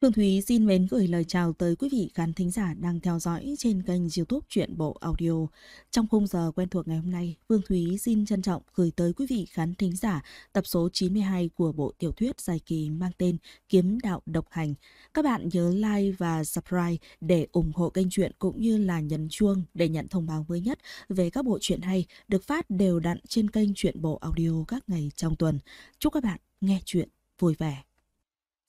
Phương Thúy xin mến gửi lời chào tới quý vị khán thính giả đang theo dõi trên kênh youtube Chuyện Bộ Audio. Trong khung giờ quen thuộc ngày hôm nay, Phương Thúy xin trân trọng gửi tới quý vị khán thính giả tập số 92 của bộ tiểu thuyết dài kỳ mang tên Kiếm Đạo Độc Hành. Các bạn nhớ like và subscribe để ủng hộ kênh truyện cũng như là nhấn chuông để nhận thông báo mới nhất về các bộ truyện hay được phát đều đặn trên kênh Chuyện Bộ Audio các ngày trong tuần. Chúc các bạn nghe chuyện vui vẻ.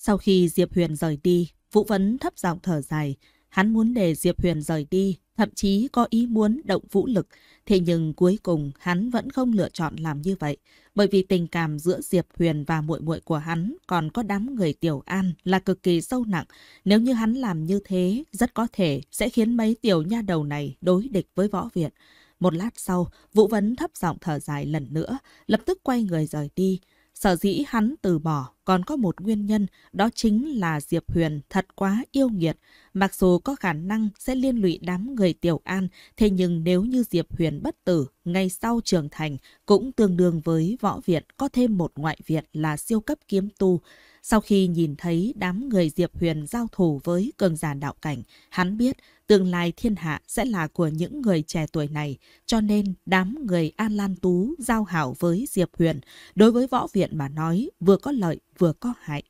Sau khi Diệp Huyền rời đi, Vũ Vấn thấp giọng thở dài. Hắn muốn để Diệp Huyền rời đi, thậm chí có ý muốn động vũ lực. Thế nhưng cuối cùng hắn vẫn không lựa chọn làm như vậy, bởi vì tình cảm giữa Diệp Huyền và muội muội của hắn còn có đám người Tiểu An là cực kỳ sâu nặng. Nếu như hắn làm như thế, rất có thể sẽ khiến mấy tiểu nha đầu này đối địch với võ viện. Một lát sau, Vũ Vấn thấp giọng thở dài lần nữa, lập tức quay người rời đi. Sở dĩ hắn từ bỏ còn có một nguyên nhân, đó chính là Diệp Huyền thật quá yêu nghiệt. Mặc dù có khả năng sẽ liên lụy đám người Tiểu An, thế nhưng nếu như Diệp Huyền bất tử, ngay sau trưởng thành cũng tương đương với võ viện có thêm một ngoại viện là siêu cấp kiếm tu. Sau khi nhìn thấy đám người Diệp Huyền giao thủ với cường giả đạo cảnh, hắn biết tương lai thiên hạ sẽ là của những người trẻ tuổi này, cho nên đám người An Lan Tú giao hảo với Diệp Huyền, đối với võ viện mà nói vừa có lợi vừa có hại.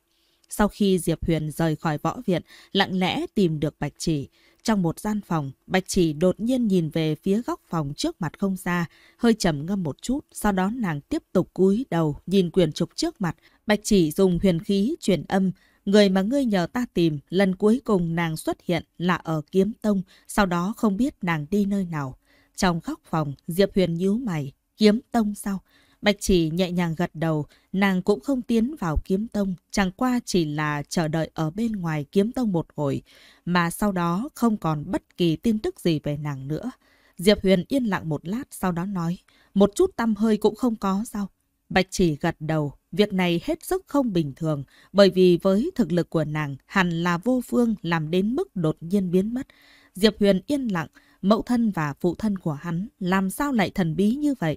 Sau khi Diệp Huyền rời khỏi võ viện, lặng lẽ tìm được Bạch Chỉ, trong một gian phòng, Bạch Chỉ đột nhiên nhìn về phía góc phòng trước mặt không xa hơi trầm ngâm một chút, sau đó nàng tiếp tục cúi đầu nhìn quyền trục trước mặt. Bạch Chỉ dùng huyền khí truyền âm, người mà ngươi nhờ ta tìm, lần cuối cùng nàng xuất hiện là ở Kiếm Tông, sau đó không biết nàng đi nơi nào. Trong góc phòng, Diệp Huyền nhíu mày, Kiếm Tông sao? Bạch chỉ nhẹ nhàng gật đầu, nàng cũng không tiến vào kiếm tông, chẳng qua chỉ là chờ đợi ở bên ngoài kiếm tông một hồi, mà sau đó không còn bất kỳ tin tức gì về nàng nữa. Diệp Huyền yên lặng một lát sau đó nói, một chút tâm hơi cũng không có sao. Bạch chỉ gật đầu, việc này hết sức không bình thường, bởi vì với thực lực của nàng hẳn là vô phương làm đến mức đột nhiên biến mất. Diệp Huyền yên lặng, mẫu thân và phụ thân của hắn làm sao lại thần bí như vậy?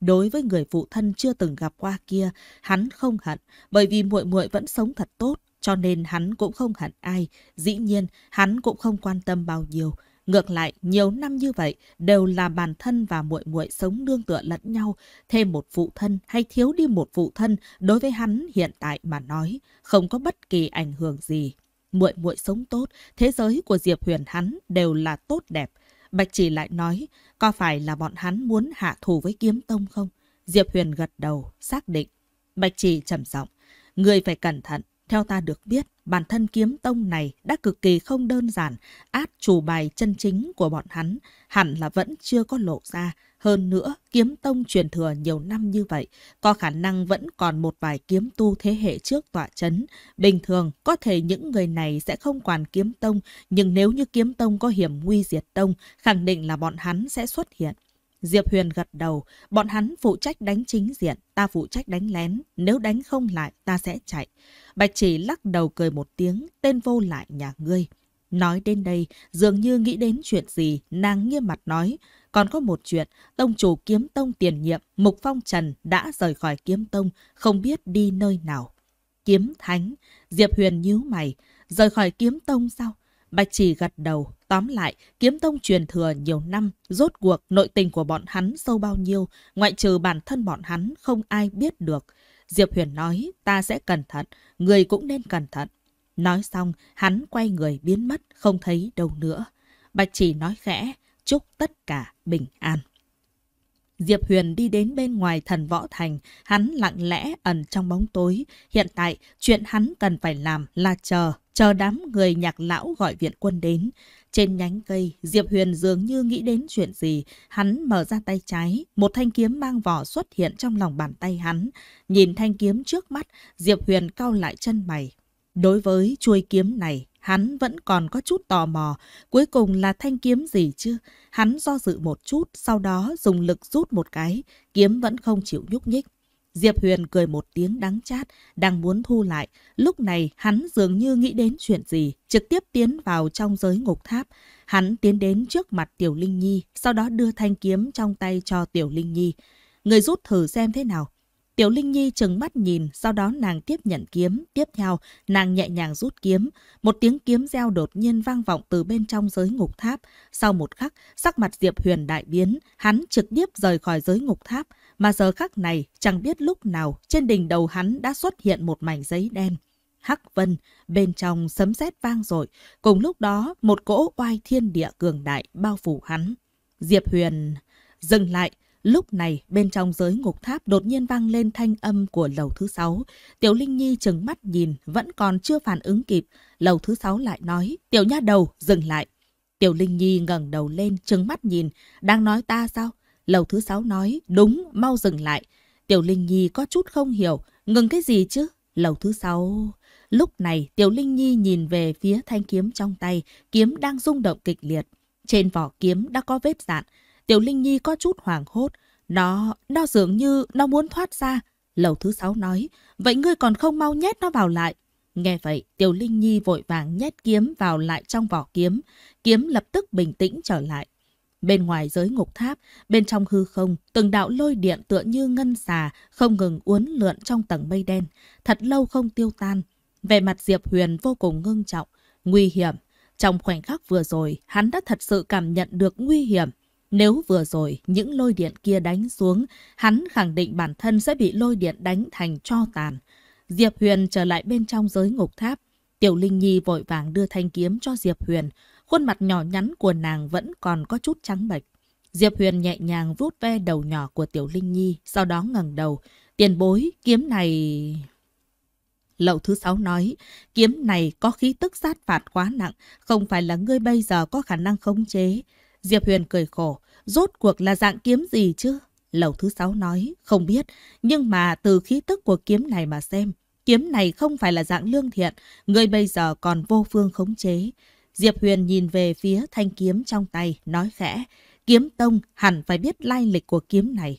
Đối với người phụ thân chưa từng gặp qua kia, hắn không hận, bởi vì muội muội vẫn sống thật tốt, cho nên hắn cũng không hận ai, dĩ nhiên hắn cũng không quan tâm bao nhiêu. Ngược lại, nhiều năm như vậy đều là bản thân và muội muội sống đương tựa lẫn nhau, thêm một phụ thân hay thiếu đi một phụ thân đối với hắn hiện tại mà nói, không có bất kỳ ảnh hưởng gì. Muội muội sống tốt, thế giới của Diệp Huyền hắn đều là tốt đẹp, Bạch Chỉ lại nói, có phải là bọn hắn muốn hạ thủ với kiếm tông không? Diệp Huyền gật đầu, xác định. Bạch Chỉ trầm giọng, người phải cẩn thận, theo ta được biết, bản thân kiếm tông này đã cực kỳ không đơn giản, át chủ bài chân chính của bọn hắn, hẳn là vẫn chưa có lộ ra, hơn nữa, kiếm tông truyền thừa nhiều năm như vậy, có khả năng vẫn còn một vài kiếm tu thế hệ trước tọa chấn. Bình thường, có thể những người này sẽ không quản kiếm tông, nhưng nếu như kiếm tông có hiểm nguy diệt tông, khẳng định là bọn hắn sẽ xuất hiện. Diệp Huyền gật đầu, bọn hắn phụ trách đánh chính diện, ta phụ trách đánh lén, nếu đánh không lại ta sẽ chạy. Bạch chỉ lắc đầu cười một tiếng, tên vô lại nhà ngươi. Nói đến đây, dường như nghĩ đến chuyện gì, nàng nghiêm mặt nói, còn có một chuyện, tông chủ kiếm tông tiền nhiệm Mục Phong Trần đã rời khỏi kiếm tông, không biết đi nơi nào. Kiếm thánh, Diệp Huyền nhíu mày, rời khỏi kiếm tông sao? Bạch chỉ gật đầu, tóm lại, kiếm tông truyền thừa nhiều năm, rốt cuộc nội tình của bọn hắn sâu bao nhiêu, ngoại trừ bản thân bọn hắn không ai biết được. Diệp Huyền nói, ta sẽ cẩn thận, người cũng nên cẩn thận. Nói xong, hắn quay người biến mất, không thấy đâu nữa. Bạch chỉ nói khẽ, chúc tất cả bình an. Diệp Huyền đi đến bên ngoài thần võ thành, hắn lặng lẽ ẩn trong bóng tối. Hiện tại, chuyện hắn cần phải làm là chờ, chờ đám người nhạc lão gọi viện quân đến. Trên nhánh cây, Diệp Huyền dường như nghĩ đến chuyện gì. Hắn mở ra tay trái, một thanh kiếm mang vỏ xuất hiện trong lòng bàn tay hắn. Nhìn thanh kiếm trước mắt, Diệp Huyền cau lại chân mày. Đối với chuôi kiếm này, Hắn vẫn còn có chút tò mò, cuối cùng là thanh kiếm gì chứ? Hắn do dự một chút, sau đó dùng lực rút một cái, kiếm vẫn không chịu nhúc nhích. Diệp Huyền cười một tiếng đắng chát, đang muốn thu lại. Lúc này hắn dường như nghĩ đến chuyện gì, trực tiếp tiến vào trong giới ngục tháp. Hắn tiến đến trước mặt Tiểu Linh Nhi, sau đó đưa thanh kiếm trong tay cho Tiểu Linh Nhi. Người rút thử xem thế nào. Tiểu Linh Nhi chừng mắt nhìn, sau đó nàng tiếp nhận kiếm, tiếp theo nàng nhẹ nhàng rút kiếm. Một tiếng kiếm reo đột nhiên vang vọng từ bên trong giới ngục tháp. Sau một khắc, sắc mặt Diệp Huyền đại biến, hắn trực tiếp rời khỏi giới ngục tháp. Mà giờ khắc này, chẳng biết lúc nào, trên đỉnh đầu hắn đã xuất hiện một mảnh giấy đen. Hắc vân, bên trong sấm sét vang rồi, cùng lúc đó một cỗ oai thiên địa cường đại bao phủ hắn. Diệp Huyền dừng lại, Lúc này, bên trong giới ngục tháp đột nhiên vang lên thanh âm của lầu thứ sáu. Tiểu Linh Nhi chừng mắt nhìn, vẫn còn chưa phản ứng kịp. Lầu thứ sáu lại nói, tiểu nha đầu, dừng lại. Tiểu Linh Nhi ngẩng đầu lên, chừng mắt nhìn, đang nói ta sao? Lầu thứ sáu nói, đúng, mau dừng lại. Tiểu Linh Nhi có chút không hiểu, ngừng cái gì chứ? Lầu thứ sáu... Lúc này, Tiểu Linh Nhi nhìn về phía thanh kiếm trong tay, kiếm đang rung động kịch liệt. Trên vỏ kiếm đã có vết dạn, Tiểu Linh Nhi có chút hoảng hốt. Nó, nó dường như nó muốn thoát ra. Lầu thứ sáu nói, vậy ngươi còn không mau nhét nó vào lại. Nghe vậy, Tiểu Linh Nhi vội vàng nhét kiếm vào lại trong vỏ kiếm. Kiếm lập tức bình tĩnh trở lại. Bên ngoài giới ngục tháp, bên trong hư không, từng đạo lôi điện tựa như ngân xà, không ngừng uốn lượn trong tầng mây đen, thật lâu không tiêu tan. Về mặt Diệp Huyền vô cùng ngưng trọng, nguy hiểm. Trong khoảnh khắc vừa rồi, hắn đã thật sự cảm nhận được nguy hiểm. Nếu vừa rồi những lôi điện kia đánh xuống, hắn khẳng định bản thân sẽ bị lôi điện đánh thành cho tàn. Diệp Huyền trở lại bên trong giới ngục tháp. Tiểu Linh Nhi vội vàng đưa thanh kiếm cho Diệp Huyền. Khuôn mặt nhỏ nhắn của nàng vẫn còn có chút trắng bệch. Diệp Huyền nhẹ nhàng vuốt ve đầu nhỏ của Tiểu Linh Nhi, sau đó ngẩng đầu. Tiền bối, kiếm này... Lậu thứ sáu nói, kiếm này có khí tức sát phạt quá nặng, không phải là ngươi bây giờ có khả năng khống chế. Diệp Huyền cười khổ, rốt cuộc là dạng kiếm gì chứ? Lầu thứ sáu nói, không biết, nhưng mà từ khí tức của kiếm này mà xem, kiếm này không phải là dạng lương thiện, người bây giờ còn vô phương khống chế. Diệp Huyền nhìn về phía thanh kiếm trong tay, nói khẽ, kiếm tông hẳn phải biết lai lịch của kiếm này.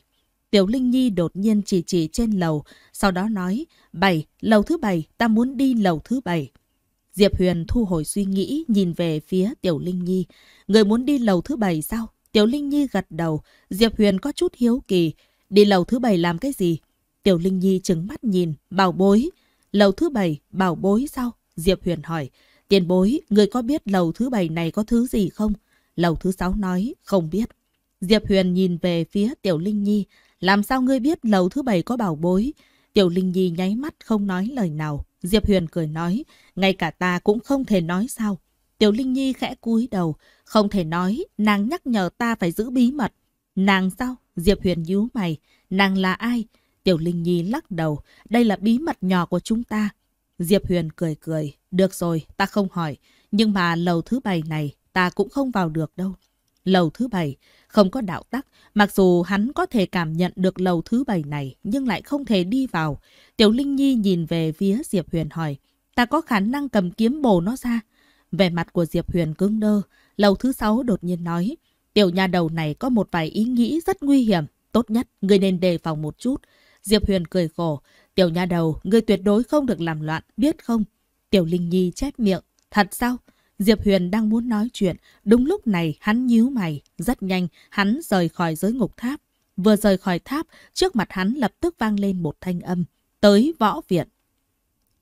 Tiểu Linh Nhi đột nhiên chỉ chỉ trên lầu, sau đó nói, bảy, lầu thứ bảy, ta muốn đi lầu thứ bảy. Diệp Huyền thu hồi suy nghĩ, nhìn về phía Tiểu Linh Nhi. Người muốn đi lầu thứ bảy sao? Tiểu Linh Nhi gật đầu. Diệp Huyền có chút hiếu kỳ. Đi lầu thứ bảy làm cái gì? Tiểu Linh Nhi trừng mắt nhìn, bảo bối. Lầu thứ bảy, bảo bối sao? Diệp Huyền hỏi. Tiền bối, người có biết lầu thứ bảy này có thứ gì không? Lầu thứ sáu nói, không biết. Diệp Huyền nhìn về phía Tiểu Linh Nhi. Làm sao ngươi biết lầu thứ bảy có bảo bối? Tiểu Linh Nhi nháy mắt không nói lời nào. Diệp Huyền cười nói, ngay cả ta cũng không thể nói sao. Tiểu Linh Nhi khẽ cúi đầu, không thể nói, nàng nhắc nhở ta phải giữ bí mật. Nàng sao? Diệp Huyền nhíu mày, nàng là ai? Tiểu Linh Nhi lắc đầu, đây là bí mật nhỏ của chúng ta. Diệp Huyền cười cười, được rồi, ta không hỏi, nhưng mà lầu thứ bảy này ta cũng không vào được đâu. Lầu thứ bảy, không có đạo tắc, mặc dù hắn có thể cảm nhận được lầu thứ bảy này nhưng lại không thể đi vào. Tiểu Linh Nhi nhìn về phía Diệp Huyền hỏi, ta có khả năng cầm kiếm bổ nó ra. Vẻ mặt của Diệp Huyền cứng đơ, lầu thứ sáu đột nhiên nói, tiểu nhà đầu này có một vài ý nghĩ rất nguy hiểm, tốt nhất người nên đề phòng một chút. Diệp Huyền cười khổ, tiểu nhà đầu, người tuyệt đối không được làm loạn, biết không? Tiểu Linh Nhi chép miệng, thật sao? Diệp Huyền đang muốn nói chuyện, đúng lúc này hắn nhíu mày, rất nhanh, hắn rời khỏi giới ngục tháp. Vừa rời khỏi tháp, trước mặt hắn lập tức vang lên một thanh âm, tới võ viện.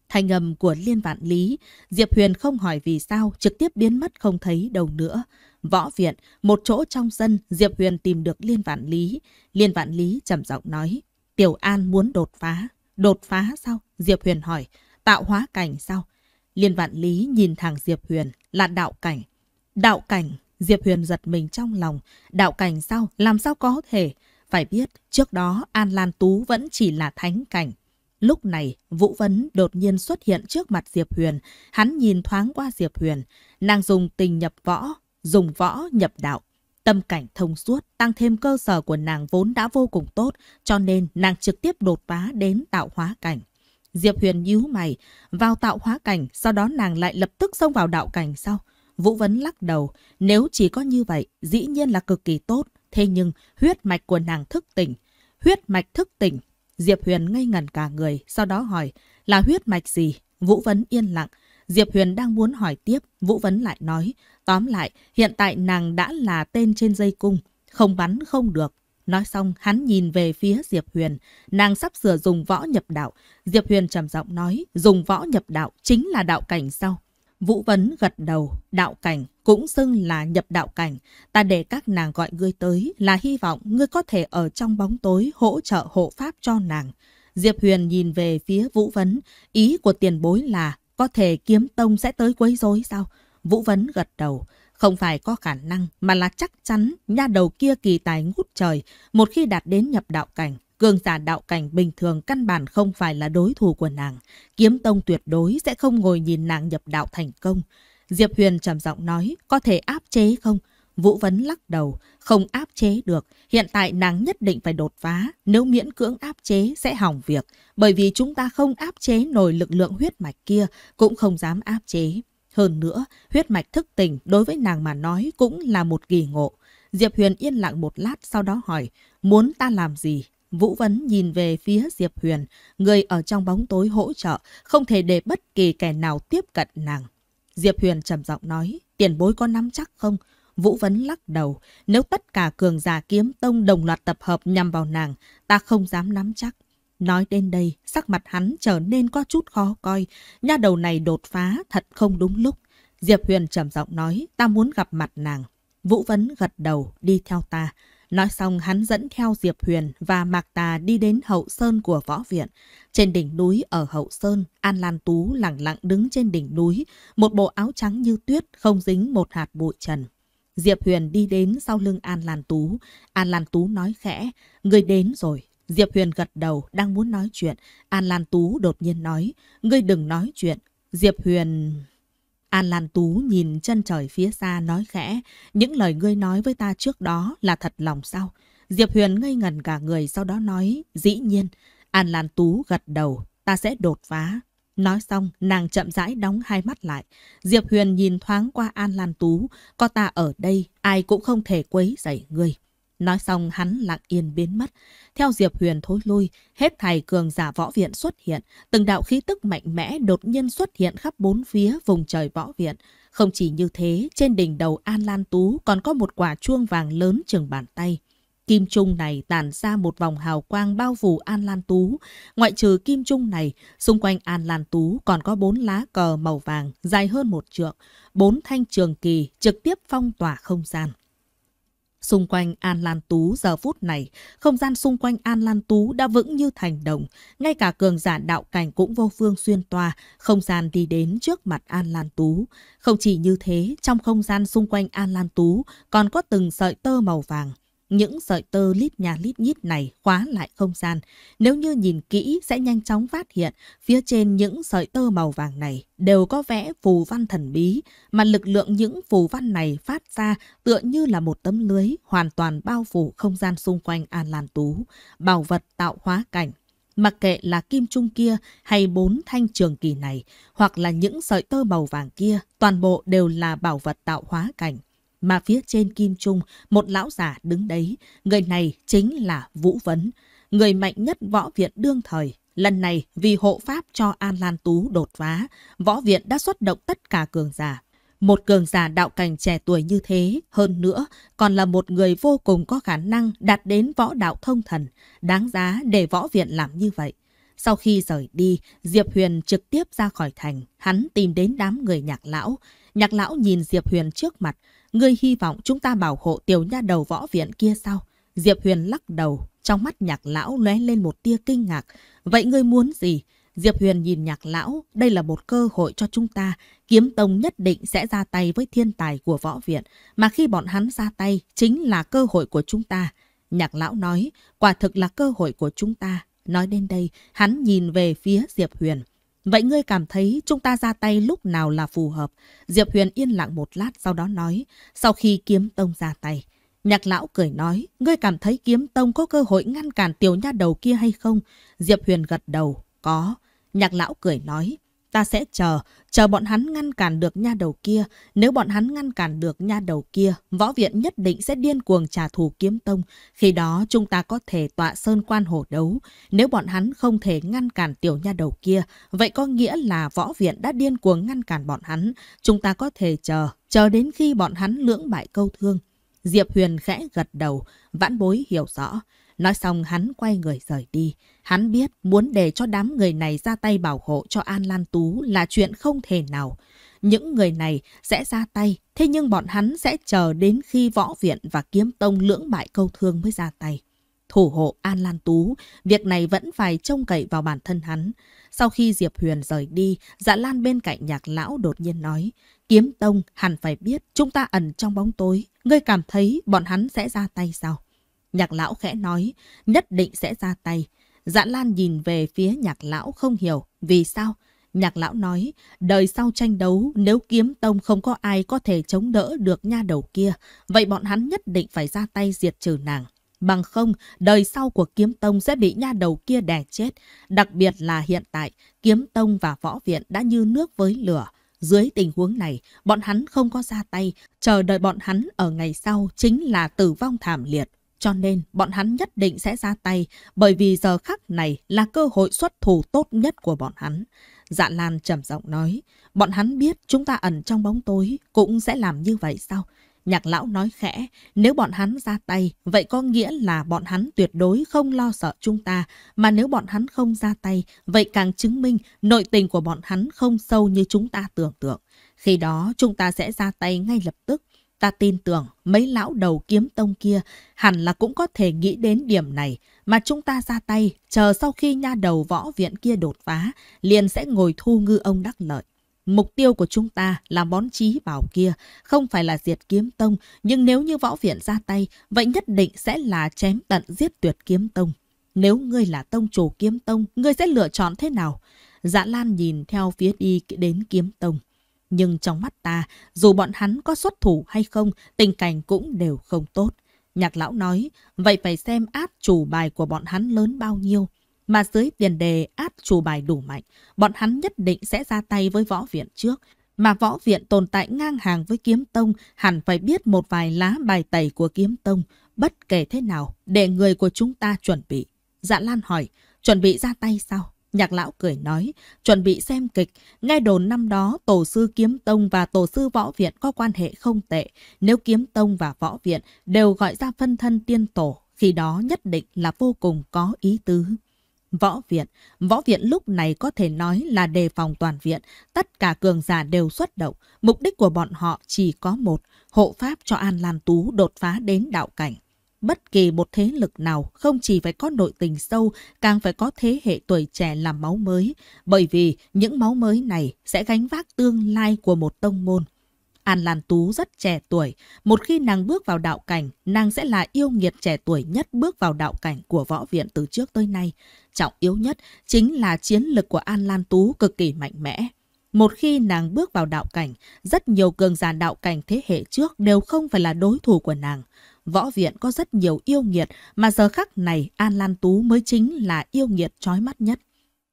Thanh âm của Liên Vạn Lý, Diệp Huyền không hỏi vì sao, trực tiếp biến mất không thấy đâu nữa. Võ viện, một chỗ trong sân, Diệp Huyền tìm được Liên Vạn Lý. Liên Vạn Lý trầm giọng nói, Tiểu An muốn đột phá. Đột phá sao? Diệp Huyền hỏi, tạo hóa cảnh sao? Liên Vạn Lý nhìn thẳng Diệp Huyền là đạo cảnh. Đạo cảnh, Diệp Huyền giật mình trong lòng. Đạo cảnh sao? Làm sao có thể? Phải biết, trước đó An Lan Tú vẫn chỉ là thánh cảnh. Lúc này, Vũ Vấn đột nhiên xuất hiện trước mặt Diệp Huyền. Hắn nhìn thoáng qua Diệp Huyền. Nàng dùng tình nhập võ, dùng võ nhập đạo. Tâm cảnh thông suốt, tăng thêm cơ sở của nàng vốn đã vô cùng tốt, cho nên nàng trực tiếp đột phá đến tạo hóa cảnh. Diệp Huyền nhíu mày, vào tạo hóa cảnh, sau đó nàng lại lập tức xông vào đạo cảnh sau. Vũ Vấn lắc đầu, nếu chỉ có như vậy, dĩ nhiên là cực kỳ tốt, thế nhưng huyết mạch của nàng thức tỉnh. Huyết mạch thức tỉnh, Diệp Huyền ngây ngẩn cả người, sau đó hỏi, là huyết mạch gì? Vũ Vấn yên lặng, Diệp Huyền đang muốn hỏi tiếp, Vũ Vấn lại nói, tóm lại, hiện tại nàng đã là tên trên dây cung, không bắn không được, Nói xong, hắn nhìn về phía Diệp Huyền. Nàng sắp sửa dùng võ nhập đạo. Diệp Huyền trầm giọng nói, dùng võ nhập đạo chính là đạo cảnh sau. Vũ Vấn gật đầu, đạo cảnh cũng xưng là nhập đạo cảnh. Ta để các nàng gọi ngươi tới là hy vọng ngươi có thể ở trong bóng tối hỗ trợ hộ pháp cho nàng. Diệp Huyền nhìn về phía Vũ Vấn, ý của tiền bối là có thể kiếm tông sẽ tới quấy rối sao? Vũ Vấn gật đầu. Không phải có khả năng mà là chắc chắn nha đầu kia kỳ tài ngút trời. Một khi đạt đến nhập đạo cảnh, cường giả đạo cảnh bình thường căn bản không phải là đối thủ của nàng. Kiếm tông tuyệt đối sẽ không ngồi nhìn nàng nhập đạo thành công. Diệp Huyền trầm giọng nói, có thể áp chế không? Vũ Vấn lắc đầu, không áp chế được. Hiện tại nàng nhất định phải đột phá, nếu miễn cưỡng áp chế sẽ hỏng việc. Bởi vì chúng ta không áp chế nổi lực lượng huyết mạch kia, cũng không dám áp chế. Hơn nữa, huyết mạch thức tỉnh đối với nàng mà nói cũng là một kỳ ngộ. Diệp Huyền yên lặng một lát sau đó hỏi, muốn ta làm gì? Vũ Vấn nhìn về phía Diệp Huyền, người ở trong bóng tối hỗ trợ, không thể để bất kỳ kẻ nào tiếp cận nàng. Diệp Huyền trầm giọng nói, tiền bối có nắm chắc không? Vũ Vấn lắc đầu, nếu tất cả cường giả kiếm tông đồng loạt tập hợp nhằm vào nàng, ta không dám nắm chắc. Nói đến đây, sắc mặt hắn trở nên có chút khó coi. Nha đầu này đột phá thật không đúng lúc. Diệp Huyền trầm giọng nói, ta muốn gặp mặt nàng. Vũ Vấn gật đầu, đi theo ta. Nói xong hắn dẫn theo Diệp Huyền và Mạc Tà đi đến hậu sơn của võ viện. Trên đỉnh núi ở hậu sơn, An Lan Tú lặng lặng đứng trên đỉnh núi, một bộ áo trắng như tuyết không dính một hạt bụi trần. Diệp Huyền đi đến sau lưng An Lan Tú. An Lan Tú nói khẽ, người đến rồi. Diệp Huyền gật đầu, đang muốn nói chuyện. An Lan Tú đột nhiên nói, ngươi đừng nói chuyện. Diệp Huyền... An Lan Tú nhìn chân trời phía xa nói khẽ, những lời ngươi nói với ta trước đó là thật lòng sao? Diệp Huyền ngây ngần cả người sau đó nói, dĩ nhiên. An Lan Tú gật đầu, ta sẽ đột phá. Nói xong, nàng chậm rãi đóng hai mắt lại. Diệp Huyền nhìn thoáng qua An Lan Tú, có ta ở đây, ai cũng không thể quấy rầy ngươi. Nói xong hắn lặng yên biến mất. Theo Diệp Huyền thối lui, hết thầy cường giả võ viện xuất hiện. Từng đạo khí tức mạnh mẽ đột nhiên xuất hiện khắp bốn phía vùng trời võ viện. Không chỉ như thế, trên đỉnh đầu An Lan Tú còn có một quả chuông vàng lớn chừng bàn tay. Kim Trung này tản ra một vòng hào quang bao phủ An Lan Tú. Ngoại trừ Kim Trung này, xung quanh An Lan Tú còn có bốn lá cờ màu vàng dài hơn một trượng, bốn thanh trường kỳ trực tiếp phong tỏa không gian. Xung quanh An Lan Tú giờ phút này, không gian xung quanh An Lan Tú đã vững như thành đồng. Ngay cả cường giả đạo cảnh cũng vô phương xuyên toa, không gian đi đến trước mặt An Lan Tú. Không chỉ như thế, trong không gian xung quanh An Lan Tú còn có từng sợi tơ màu vàng. Những sợi tơ lít nhà lít nhít này khóa lại không gian. Nếu như nhìn kỹ sẽ nhanh chóng phát hiện phía trên những sợi tơ màu vàng này đều có vẽ phù văn thần bí mà lực lượng những phù văn này phát ra tựa như là một tấm lưới hoàn toàn bao phủ không gian xung quanh An Lan Tú, bảo vật tạo hóa cảnh mặc kệ là kim trung kia hay bốn thanh trường kỳ này, hoặc là những sợi tơ màu vàng kia, toàn bộ đều là bảo vật tạo hóa cảnh mà phía trên kim trung một lão giả đứng đấy. Người này chính là Vũ Vấn, người mạnh nhất võ viện đương thời. Lần này vì hộ pháp cho An Lan Tú đột phá, võ viện đã xuất động tất cả cường giả. Một cường giả đạo cảnh trẻ tuổi như thế, hơn nữa còn là một người vô cùng có khả năng đạt đến võ đạo thông thần, đáng giá để võ viện làm như vậy. Sau khi rời đi, Diệp Huyền trực tiếp ra khỏi thành, hắn tìm đến đám người nhạc lão. Nhạc lão nhìn Diệp Huyền trước mặt, Ngươi hy vọng chúng ta bảo hộ tiểu nha đầu võ viện kia sao? Diệp Huyền lắc đầu, trong mắt nhạc lão lóe lên một tia kinh ngạc. Vậy ngươi muốn gì? Diệp Huyền nhìn nhạc lão, đây là một cơ hội cho chúng ta. Kiếm Tông nhất định sẽ ra tay với thiên tài của võ viện, mà khi bọn hắn ra tay chính là cơ hội của chúng ta. Nhạc lão nói, quả thực là cơ hội của chúng ta. Nói đến đây, hắn nhìn về phía Diệp Huyền. Vậy ngươi cảm thấy chúng ta ra tay lúc nào là phù hợp? Diệp Huyền yên lặng một lát sau đó nói, sau khi kiếm tông ra tay. Nhạc lão cười nói, ngươi cảm thấy kiếm tông có cơ hội ngăn cản tiểu nha đầu kia hay không? Diệp Huyền gật đầu, có. Nhạc lão cười nói, Ta sẽ chờ, chờ bọn hắn ngăn cản được nha đầu kia. Nếu bọn hắn ngăn cản được nha đầu kia, võ viện nhất định sẽ điên cuồng trả thù kiếm tông. Khi đó chúng ta có thể tọa sơn quan hổ đấu. Nếu bọn hắn không thể ngăn cản tiểu nha đầu kia, vậy có nghĩa là võ viện đã điên cuồng ngăn cản bọn hắn. Chúng ta có thể chờ, chờ đến khi bọn hắn lưỡng bại câu thương. Diệp Huyền khẽ gật đầu, vãn bối hiểu rõ. Nói xong hắn quay người rời đi. Hắn biết muốn để cho đám người này ra tay bảo hộ cho An Lan Tú là chuyện không thể nào. Những người này sẽ ra tay, thế nhưng bọn hắn sẽ chờ đến khi võ viện và kiếm tông lưỡng bại câu thương mới ra tay. Thủ hộ An Lan Tú, việc này vẫn phải trông cậy vào bản thân hắn. Sau khi Diệp Huyền rời đi, Dạ Lan bên cạnh nhạc lão đột nhiên nói, Kiếm Tông hẳn phải biết chúng ta ẩn trong bóng tối, ngươi cảm thấy bọn hắn sẽ ra tay sao? Nhạc lão khẽ nói, nhất định sẽ ra tay. Dạ Lan nhìn về phía nhạc lão không hiểu. Vì sao? Nhạc lão nói, đời sau tranh đấu, nếu kiếm tông không có ai có thể chống đỡ được nha đầu kia, vậy bọn hắn nhất định phải ra tay diệt trừ nàng. Bằng không, đời sau của kiếm tông sẽ bị nha đầu kia đè chết. Đặc biệt là hiện tại, kiếm tông và võ viện đã như nước với lửa. Dưới tình huống này, bọn hắn không có ra tay, chờ đợi bọn hắn ở ngày sau chính là tử vong thảm liệt. Cho nên bọn hắn nhất định sẽ ra tay bởi vì giờ khắc này là cơ hội xuất thủ tốt nhất của bọn hắn. Dạ Lan trầm giọng nói, bọn hắn biết chúng ta ẩn trong bóng tối cũng sẽ làm như vậy sao? Nhạc lão nói khẽ, nếu bọn hắn ra tay, vậy có nghĩa là bọn hắn tuyệt đối không lo sợ chúng ta, mà nếu bọn hắn không ra tay, vậy càng chứng minh nội tình của bọn hắn không sâu như chúng ta tưởng tượng. Khi đó chúng ta sẽ ra tay ngay lập tức, Ta tin tưởng mấy lão đầu kiếm tông kia hẳn là cũng có thể nghĩ đến điểm này mà chúng ta ra tay, chờ sau khi nha đầu võ viện kia đột phá, liền sẽ ngồi thu ngư ông đắc lợi. Mục tiêu của chúng ta là món trí bảo kia, không phải là diệt kiếm tông, nhưng nếu như võ viện ra tay, vậy nhất định sẽ là chém tận giết tuyệt kiếm tông. Nếu ngươi là tông chủ kiếm tông, ngươi sẽ lựa chọn thế nào? Dạ Lan nhìn theo phía đi đến kiếm tông nhưng trong mắt ta, dù bọn hắn có xuất thủ hay không, tình cảnh cũng đều không tốt. Nhạc lão nói, vậy phải xem át chủ bài của bọn hắn lớn bao nhiêu. Mà dưới tiền đề át chủ bài đủ mạnh, bọn hắn nhất định sẽ ra tay với võ viện trước. Mà võ viện tồn tại ngang hàng với kiếm tông, hẳn phải biết một vài lá bài tẩy của kiếm tông, bất kể thế nào, để người của chúng ta chuẩn bị. Dạ Lan hỏi, chuẩn bị ra tay sao? Nhạc lão cười nói, chuẩn bị xem kịch, nghe đồn năm đó tổ sư Kiếm Tông và tổ sư Võ Viện có quan hệ không tệ. Nếu Kiếm Tông và Võ Viện đều gọi ra phân thân tiên tổ, khi đó nhất định là vô cùng có ý tứ. Võ Viện, Võ Viện lúc này có thể nói là đề phòng toàn viện, tất cả cường giả đều xuất động, mục đích của bọn họ chỉ có một, hộ pháp cho An Lan Tú đột phá đến đạo cảnh bất kỳ một thế lực nào không chỉ phải có nội tình sâu, càng phải có thế hệ tuổi trẻ làm máu mới, bởi vì những máu mới này sẽ gánh vác tương lai của một tông môn. An Lan Tú rất trẻ tuổi, một khi nàng bước vào đạo cảnh, nàng sẽ là yêu nghiệt trẻ tuổi nhất bước vào đạo cảnh của võ viện từ trước tới nay. Trọng yếu nhất chính là chiến lực của An Lan Tú cực kỳ mạnh mẽ. Một khi nàng bước vào đạo cảnh, rất nhiều cường giả đạo cảnh thế hệ trước đều không phải là đối thủ của nàng. Võ viện có rất nhiều yêu nghiệt mà giờ khắc này An Lan Tú mới chính là yêu nghiệt trói mắt nhất.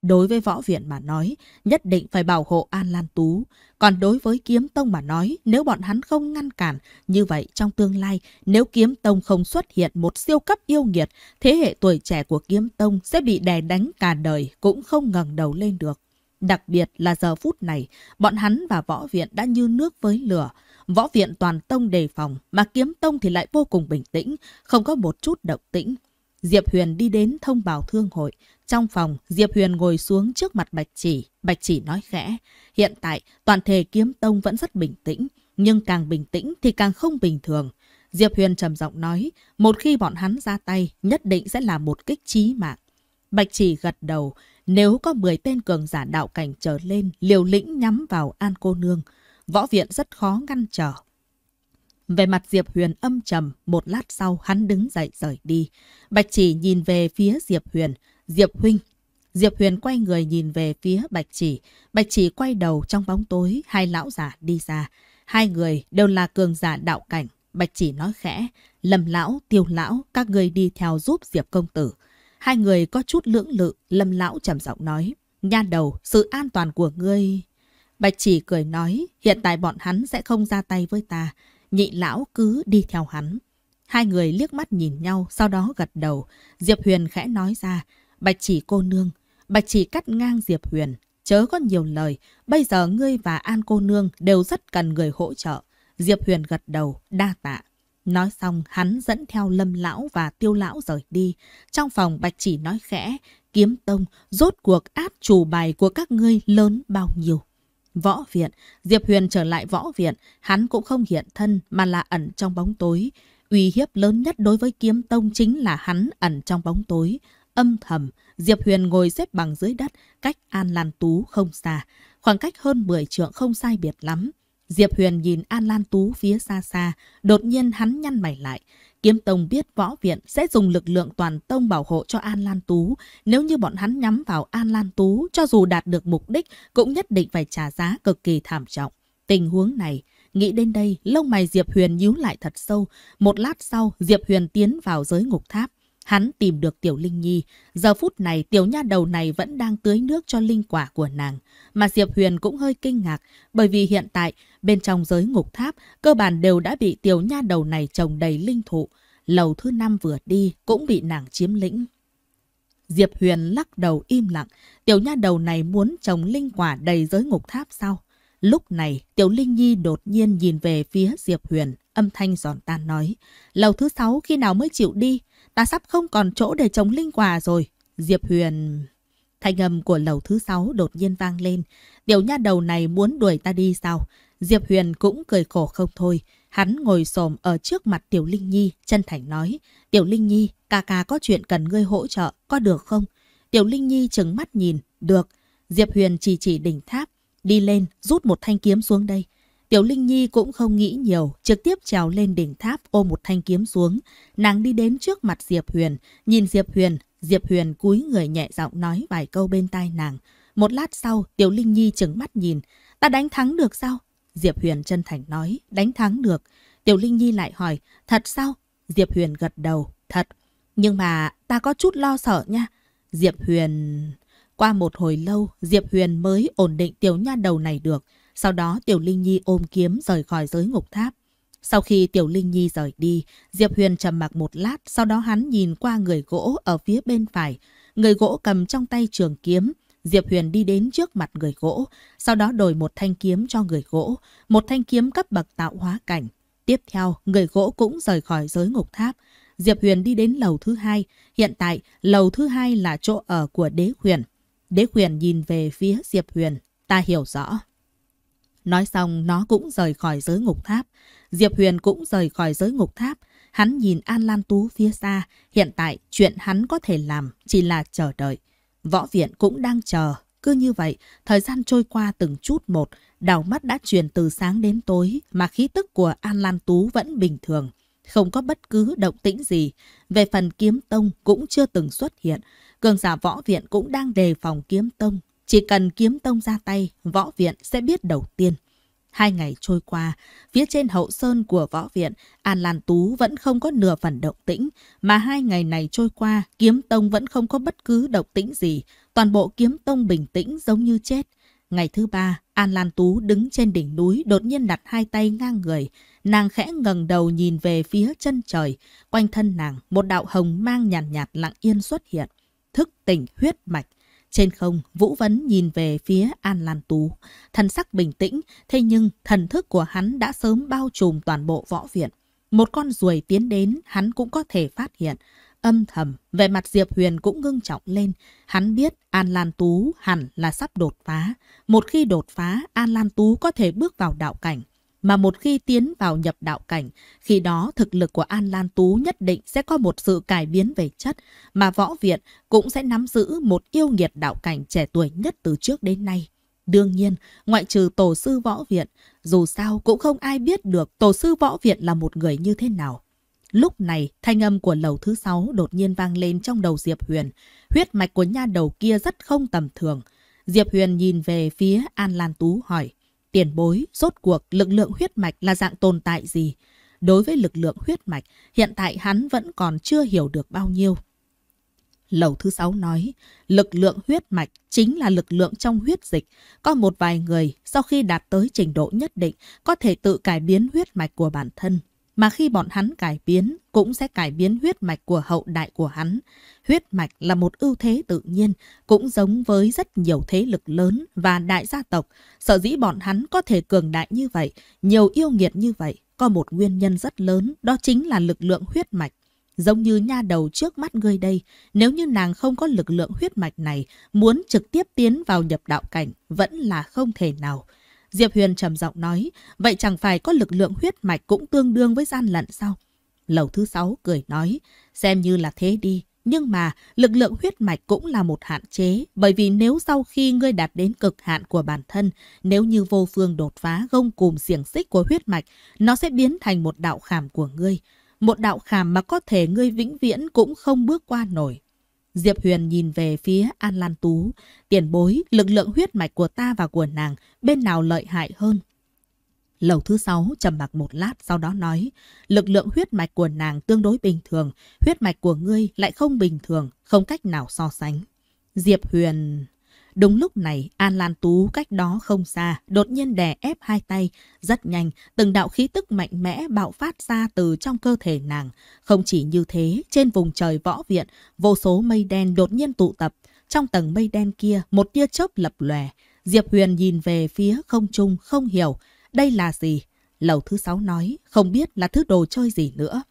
Đối với võ viện mà nói, nhất định phải bảo hộ An Lan Tú. Còn đối với kiếm tông mà nói, nếu bọn hắn không ngăn cản, như vậy trong tương lai, nếu kiếm tông không xuất hiện một siêu cấp yêu nghiệt, thế hệ tuổi trẻ của kiếm tông sẽ bị đè đánh cả đời cũng không ngẩng đầu lên được. Đặc biệt là giờ phút này, bọn hắn và võ viện đã như nước với lửa, Võ viện toàn tông đề phòng, mà kiếm tông thì lại vô cùng bình tĩnh, không có một chút động tĩnh. Diệp Huyền đi đến thông báo thương hội. Trong phòng, Diệp Huyền ngồi xuống trước mặt Bạch Chỉ. Bạch Chỉ nói khẽ, hiện tại toàn thể kiếm tông vẫn rất bình tĩnh, nhưng càng bình tĩnh thì càng không bình thường. Diệp Huyền trầm giọng nói, một khi bọn hắn ra tay, nhất định sẽ là một kích trí mạng. Bạch Chỉ gật đầu, nếu có 10 tên cường giả đạo cảnh trở lên liều lĩnh nhắm vào An Cô Nương, võ viện rất khó ngăn trở. Về mặt Diệp Huyền âm trầm, một lát sau hắn đứng dậy rời đi. Bạch chỉ nhìn về phía Diệp Huyền, Diệp Huynh. Diệp Huyền quay người nhìn về phía Bạch chỉ, Bạch chỉ quay đầu trong bóng tối, hai lão giả đi ra. Hai người đều là cường giả đạo cảnh, Bạch chỉ nói khẽ, Lâm lão, tiêu lão, các người đi theo giúp Diệp công tử. Hai người có chút lưỡng lự, Lâm lão trầm giọng nói, nha đầu, sự an toàn của ngươi... Bạch chỉ cười nói, hiện tại bọn hắn sẽ không ra tay với ta. Nhị lão cứ đi theo hắn. Hai người liếc mắt nhìn nhau, sau đó gật đầu. Diệp Huyền khẽ nói ra, Bạch chỉ cô nương. Bạch chỉ cắt ngang Diệp Huyền. Chớ có nhiều lời, bây giờ ngươi và An cô nương đều rất cần người hỗ trợ. Diệp Huyền gật đầu, đa tạ. Nói xong, hắn dẫn theo lâm lão và tiêu lão rời đi. Trong phòng Bạch chỉ nói khẽ, kiếm tông, rốt cuộc áp chủ bài của các ngươi lớn bao nhiêu. Võ viện, Diệp Huyền trở lại võ viện, hắn cũng không hiện thân mà là ẩn trong bóng tối. Uy hiếp lớn nhất đối với kiếm tông chính là hắn ẩn trong bóng tối. Âm thầm, Diệp Huyền ngồi xếp bằng dưới đất, cách An Lan Tú không xa. Khoảng cách hơn 10 trượng không sai biệt lắm. Diệp Huyền nhìn An Lan Tú phía xa xa, đột nhiên hắn nhăn mày lại. Kiếm Tông biết võ viện sẽ dùng lực lượng toàn tông bảo hộ cho An Lan Tú. Nếu như bọn hắn nhắm vào An Lan Tú, cho dù đạt được mục đích, cũng nhất định phải trả giá cực kỳ thảm trọng. Tình huống này, nghĩ đến đây, lông mày Diệp Huyền nhíu lại thật sâu. Một lát sau, Diệp Huyền tiến vào giới ngục tháp. Hắn tìm được Tiểu Linh Nhi, giờ phút này tiểu nha đầu này vẫn đang tưới nước cho linh quả của nàng. Mà Diệp Huyền cũng hơi kinh ngạc, bởi vì hiện tại, bên trong giới ngục tháp, cơ bản đều đã bị tiểu nha đầu này trồng đầy linh thụ. Lầu thứ năm vừa đi cũng bị nàng chiếm lĩnh. Diệp Huyền lắc đầu im lặng, tiểu nha đầu này muốn trồng linh quả đầy giới ngục tháp sao? Lúc này, Tiểu Linh Nhi đột nhiên nhìn về phía Diệp Huyền, âm thanh giòn tan nói. Lầu thứ sáu khi nào mới chịu đi? ta sắp không còn chỗ để trồng linh quả rồi. Diệp Huyền... Thanh âm của lầu thứ sáu đột nhiên vang lên. Tiểu nha đầu này muốn đuổi ta đi sao? Diệp Huyền cũng cười khổ không thôi. Hắn ngồi xổm ở trước mặt Tiểu Linh Nhi, chân thành nói. Tiểu Linh Nhi, ca ca có chuyện cần ngươi hỗ trợ, có được không? Tiểu Linh Nhi trừng mắt nhìn, được. Diệp Huyền chỉ chỉ đỉnh tháp, đi lên, rút một thanh kiếm xuống đây. Tiểu Linh Nhi cũng không nghĩ nhiều, trực tiếp trèo lên đỉnh tháp ôm một thanh kiếm xuống. Nàng đi đến trước mặt Diệp Huyền, nhìn Diệp Huyền, Diệp Huyền cúi người nhẹ giọng nói vài câu bên tai nàng. Một lát sau, Tiểu Linh Nhi trừng mắt nhìn, ta đánh thắng được sao? Diệp Huyền chân thành nói, đánh thắng được. Tiểu Linh Nhi lại hỏi, thật sao? Diệp Huyền gật đầu, thật. Nhưng mà ta có chút lo sợ nha. Diệp Huyền... Qua một hồi lâu, Diệp Huyền mới ổn định tiểu nha đầu này được. Sau đó Tiểu Linh Nhi ôm kiếm rời khỏi giới ngục tháp. Sau khi Tiểu Linh Nhi rời đi, Diệp Huyền trầm mặc một lát, sau đó hắn nhìn qua người gỗ ở phía bên phải. Người gỗ cầm trong tay trường kiếm, Diệp Huyền đi đến trước mặt người gỗ, sau đó đổi một thanh kiếm cho người gỗ, một thanh kiếm cấp bậc tạo hóa cảnh. Tiếp theo, người gỗ cũng rời khỏi giới ngục tháp. Diệp Huyền đi đến lầu thứ hai. Hiện tại, lầu thứ hai là chỗ ở của đế huyền. Đế huyền nhìn về phía Diệp Huyền. Ta hiểu rõ. Nói xong nó cũng rời khỏi giới ngục tháp. Diệp Huyền cũng rời khỏi giới ngục tháp. Hắn nhìn An Lan Tú phía xa. Hiện tại chuyện hắn có thể làm chỉ là chờ đợi. Võ viện cũng đang chờ. Cứ như vậy, thời gian trôi qua từng chút một, đảo mắt đã truyền từ sáng đến tối mà khí tức của An Lan Tú vẫn bình thường, không có bất cứ động tĩnh gì. Về phần kiếm tông cũng chưa từng xuất hiện, cường giả võ viện cũng đang đề phòng kiếm tông chỉ cần kiếm tông ra tay, võ viện sẽ biết đầu tiên. Hai ngày trôi qua, phía trên hậu sơn của võ viện, An Lan Tú vẫn không có nửa phần động tĩnh, mà hai ngày này trôi qua, kiếm tông vẫn không có bất cứ động tĩnh gì, toàn bộ kiếm tông bình tĩnh giống như chết. Ngày thứ ba, An Lan Tú đứng trên đỉnh núi đột nhiên đặt hai tay ngang người. Nàng khẽ ngẩng đầu nhìn về phía chân trời. Quanh thân nàng, một đạo hồng mang nhàn nhạt, nhạt lặng yên xuất hiện. Thức tỉnh huyết mạch. Trên không, Vũ Vấn nhìn về phía An Lan Tú. Thần sắc bình tĩnh, thế nhưng thần thức của hắn đã sớm bao trùm toàn bộ võ viện. Một con ruồi tiến đến, hắn cũng có thể phát hiện. Âm thầm, về mặt Diệp Huyền cũng ngưng trọng lên. Hắn biết An Lan Tú hẳn là sắp đột phá. Một khi đột phá, An Lan Tú có thể bước vào đạo cảnh mà một khi tiến vào nhập đạo cảnh, khi đó thực lực của An Lan Tú nhất định sẽ có một sự cải biến về chất, mà Võ Viện cũng sẽ nắm giữ một yêu nghiệt đạo cảnh trẻ tuổi nhất từ trước đến nay. Đương nhiên, ngoại trừ tổ sư Võ Viện, dù sao cũng không ai biết được tổ sư Võ Viện là một người như thế nào. Lúc này, thanh âm của lầu thứ sáu đột nhiên vang lên trong đầu Diệp Huyền. Huyết mạch của nha đầu kia rất không tầm thường. Diệp Huyền nhìn về phía An Lan Tú hỏi tiền bối, rốt cuộc lực lượng huyết mạch là dạng tồn tại gì? Đối với lực lượng huyết mạch, hiện tại hắn vẫn còn chưa hiểu được bao nhiêu. Lầu thứ sáu nói, lực lượng huyết mạch chính là lực lượng trong huyết dịch. Có một vài người, sau khi đạt tới trình độ nhất định, có thể tự cải biến huyết mạch của bản thân mà khi bọn hắn cải biến cũng sẽ cải biến huyết mạch của hậu đại của hắn. Huyết mạch là một ưu thế tự nhiên, cũng giống với rất nhiều thế lực lớn và đại gia tộc. Sợ dĩ bọn hắn có thể cường đại như vậy, nhiều yêu nghiệt như vậy, có một nguyên nhân rất lớn, đó chính là lực lượng huyết mạch. Giống như nha đầu trước mắt ngươi đây, nếu như nàng không có lực lượng huyết mạch này, muốn trực tiếp tiến vào nhập đạo cảnh vẫn là không thể nào. Diệp Huyền trầm giọng nói, vậy chẳng phải có lực lượng huyết mạch cũng tương đương với gian lận sao? Lầu thứ sáu cười nói, xem như là thế đi, nhưng mà lực lượng huyết mạch cũng là một hạn chế, bởi vì nếu sau khi ngươi đạt đến cực hạn của bản thân, nếu như vô phương đột phá gông cùm xiềng xích của huyết mạch, nó sẽ biến thành một đạo khảm của ngươi. Một đạo khảm mà có thể ngươi vĩnh viễn cũng không bước qua nổi. Diệp Huyền nhìn về phía An Lan Tú. Tiền bối, lực lượng huyết mạch của ta và của nàng, bên nào lợi hại hơn? Lầu thứ sáu trầm mặc một lát sau đó nói, lực lượng huyết mạch của nàng tương đối bình thường, huyết mạch của ngươi lại không bình thường, không cách nào so sánh. Diệp Huyền... Đúng lúc này, An Lan Tú cách đó không xa, đột nhiên đè ép hai tay. Rất nhanh, từng đạo khí tức mạnh mẽ bạo phát ra từ trong cơ thể nàng. Không chỉ như thế, trên vùng trời võ viện, vô số mây đen đột nhiên tụ tập. Trong tầng mây đen kia, một tia chớp lập lòe. Diệp Huyền nhìn về phía không trung, không hiểu. Đây là gì? Lầu thứ sáu nói, không biết là thứ đồ chơi gì nữa.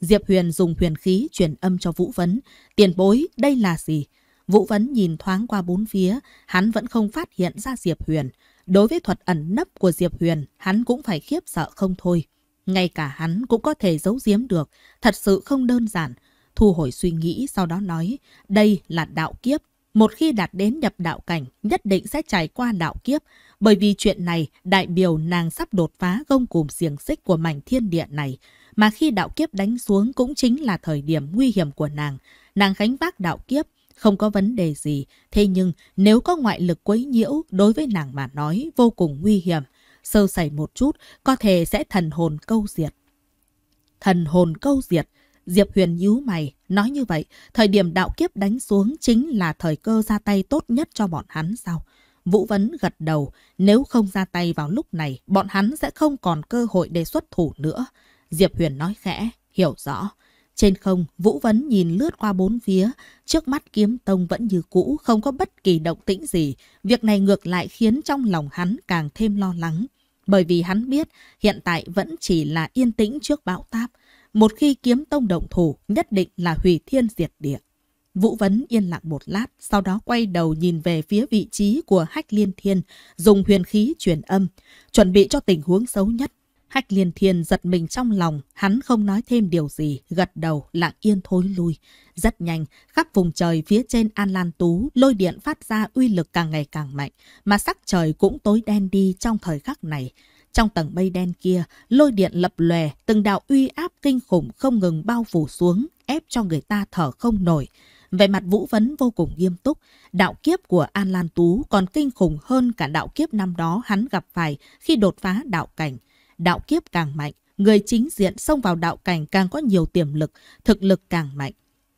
Diệp Huyền dùng huyền khí truyền âm cho Vũ Vấn. Tiền bối, đây là gì? Vũ Vấn nhìn thoáng qua bốn phía, hắn vẫn không phát hiện ra Diệp Huyền. Đối với thuật ẩn nấp của Diệp Huyền, hắn cũng phải khiếp sợ không thôi. Ngay cả hắn cũng có thể giấu giếm được, thật sự không đơn giản. Thu hồi suy nghĩ, sau đó nói, đây là đạo kiếp. Một khi đạt đến nhập đạo cảnh, nhất định sẽ trải qua đạo kiếp, bởi vì chuyện này đại biểu nàng sắp đột phá gông cùm xiềng xích của mảnh thiên địa này, mà khi đạo kiếp đánh xuống cũng chính là thời điểm nguy hiểm của nàng. Nàng khánh vác đạo kiếp, không có vấn đề gì. Thế nhưng nếu có ngoại lực quấy nhiễu đối với nàng mà nói vô cùng nguy hiểm. Sơ sẩy một chút có thể sẽ thần hồn câu diệt. Thần hồn câu diệt. Diệp Huyền nhíu mày, nói như vậy, thời điểm đạo kiếp đánh xuống chính là thời cơ ra tay tốt nhất cho bọn hắn sao? Vũ Vấn gật đầu, nếu không ra tay vào lúc này, bọn hắn sẽ không còn cơ hội để xuất thủ nữa. Diệp Huyền nói khẽ, hiểu rõ. Trên không, Vũ Vấn nhìn lướt qua bốn phía, trước mắt kiếm tông vẫn như cũ, không có bất kỳ động tĩnh gì. Việc này ngược lại khiến trong lòng hắn càng thêm lo lắng. Bởi vì hắn biết hiện tại vẫn chỉ là yên tĩnh trước bão táp. Một khi kiếm tông động thủ, nhất định là hủy thiên diệt địa. Vũ Vấn yên lặng một lát, sau đó quay đầu nhìn về phía vị trí của Hách Liên Thiên, dùng huyền khí truyền âm, chuẩn bị cho tình huống xấu nhất. Hách liên thiên giật mình trong lòng, hắn không nói thêm điều gì, gật đầu, lặng yên thối lui. Rất nhanh, khắp vùng trời phía trên An Lan Tú, lôi điện phát ra uy lực càng ngày càng mạnh, mà sắc trời cũng tối đen đi trong thời khắc này. Trong tầng mây đen kia, lôi điện lập lòe, từng đạo uy áp kinh khủng không ngừng bao phủ xuống, ép cho người ta thở không nổi. Về mặt Vũ Vấn vô cùng nghiêm túc, đạo kiếp của An Lan Tú còn kinh khủng hơn cả đạo kiếp năm đó hắn gặp phải khi đột phá đạo cảnh. Đạo kiếp càng mạnh, người chính diện xông vào đạo cảnh càng có nhiều tiềm lực, thực lực càng mạnh.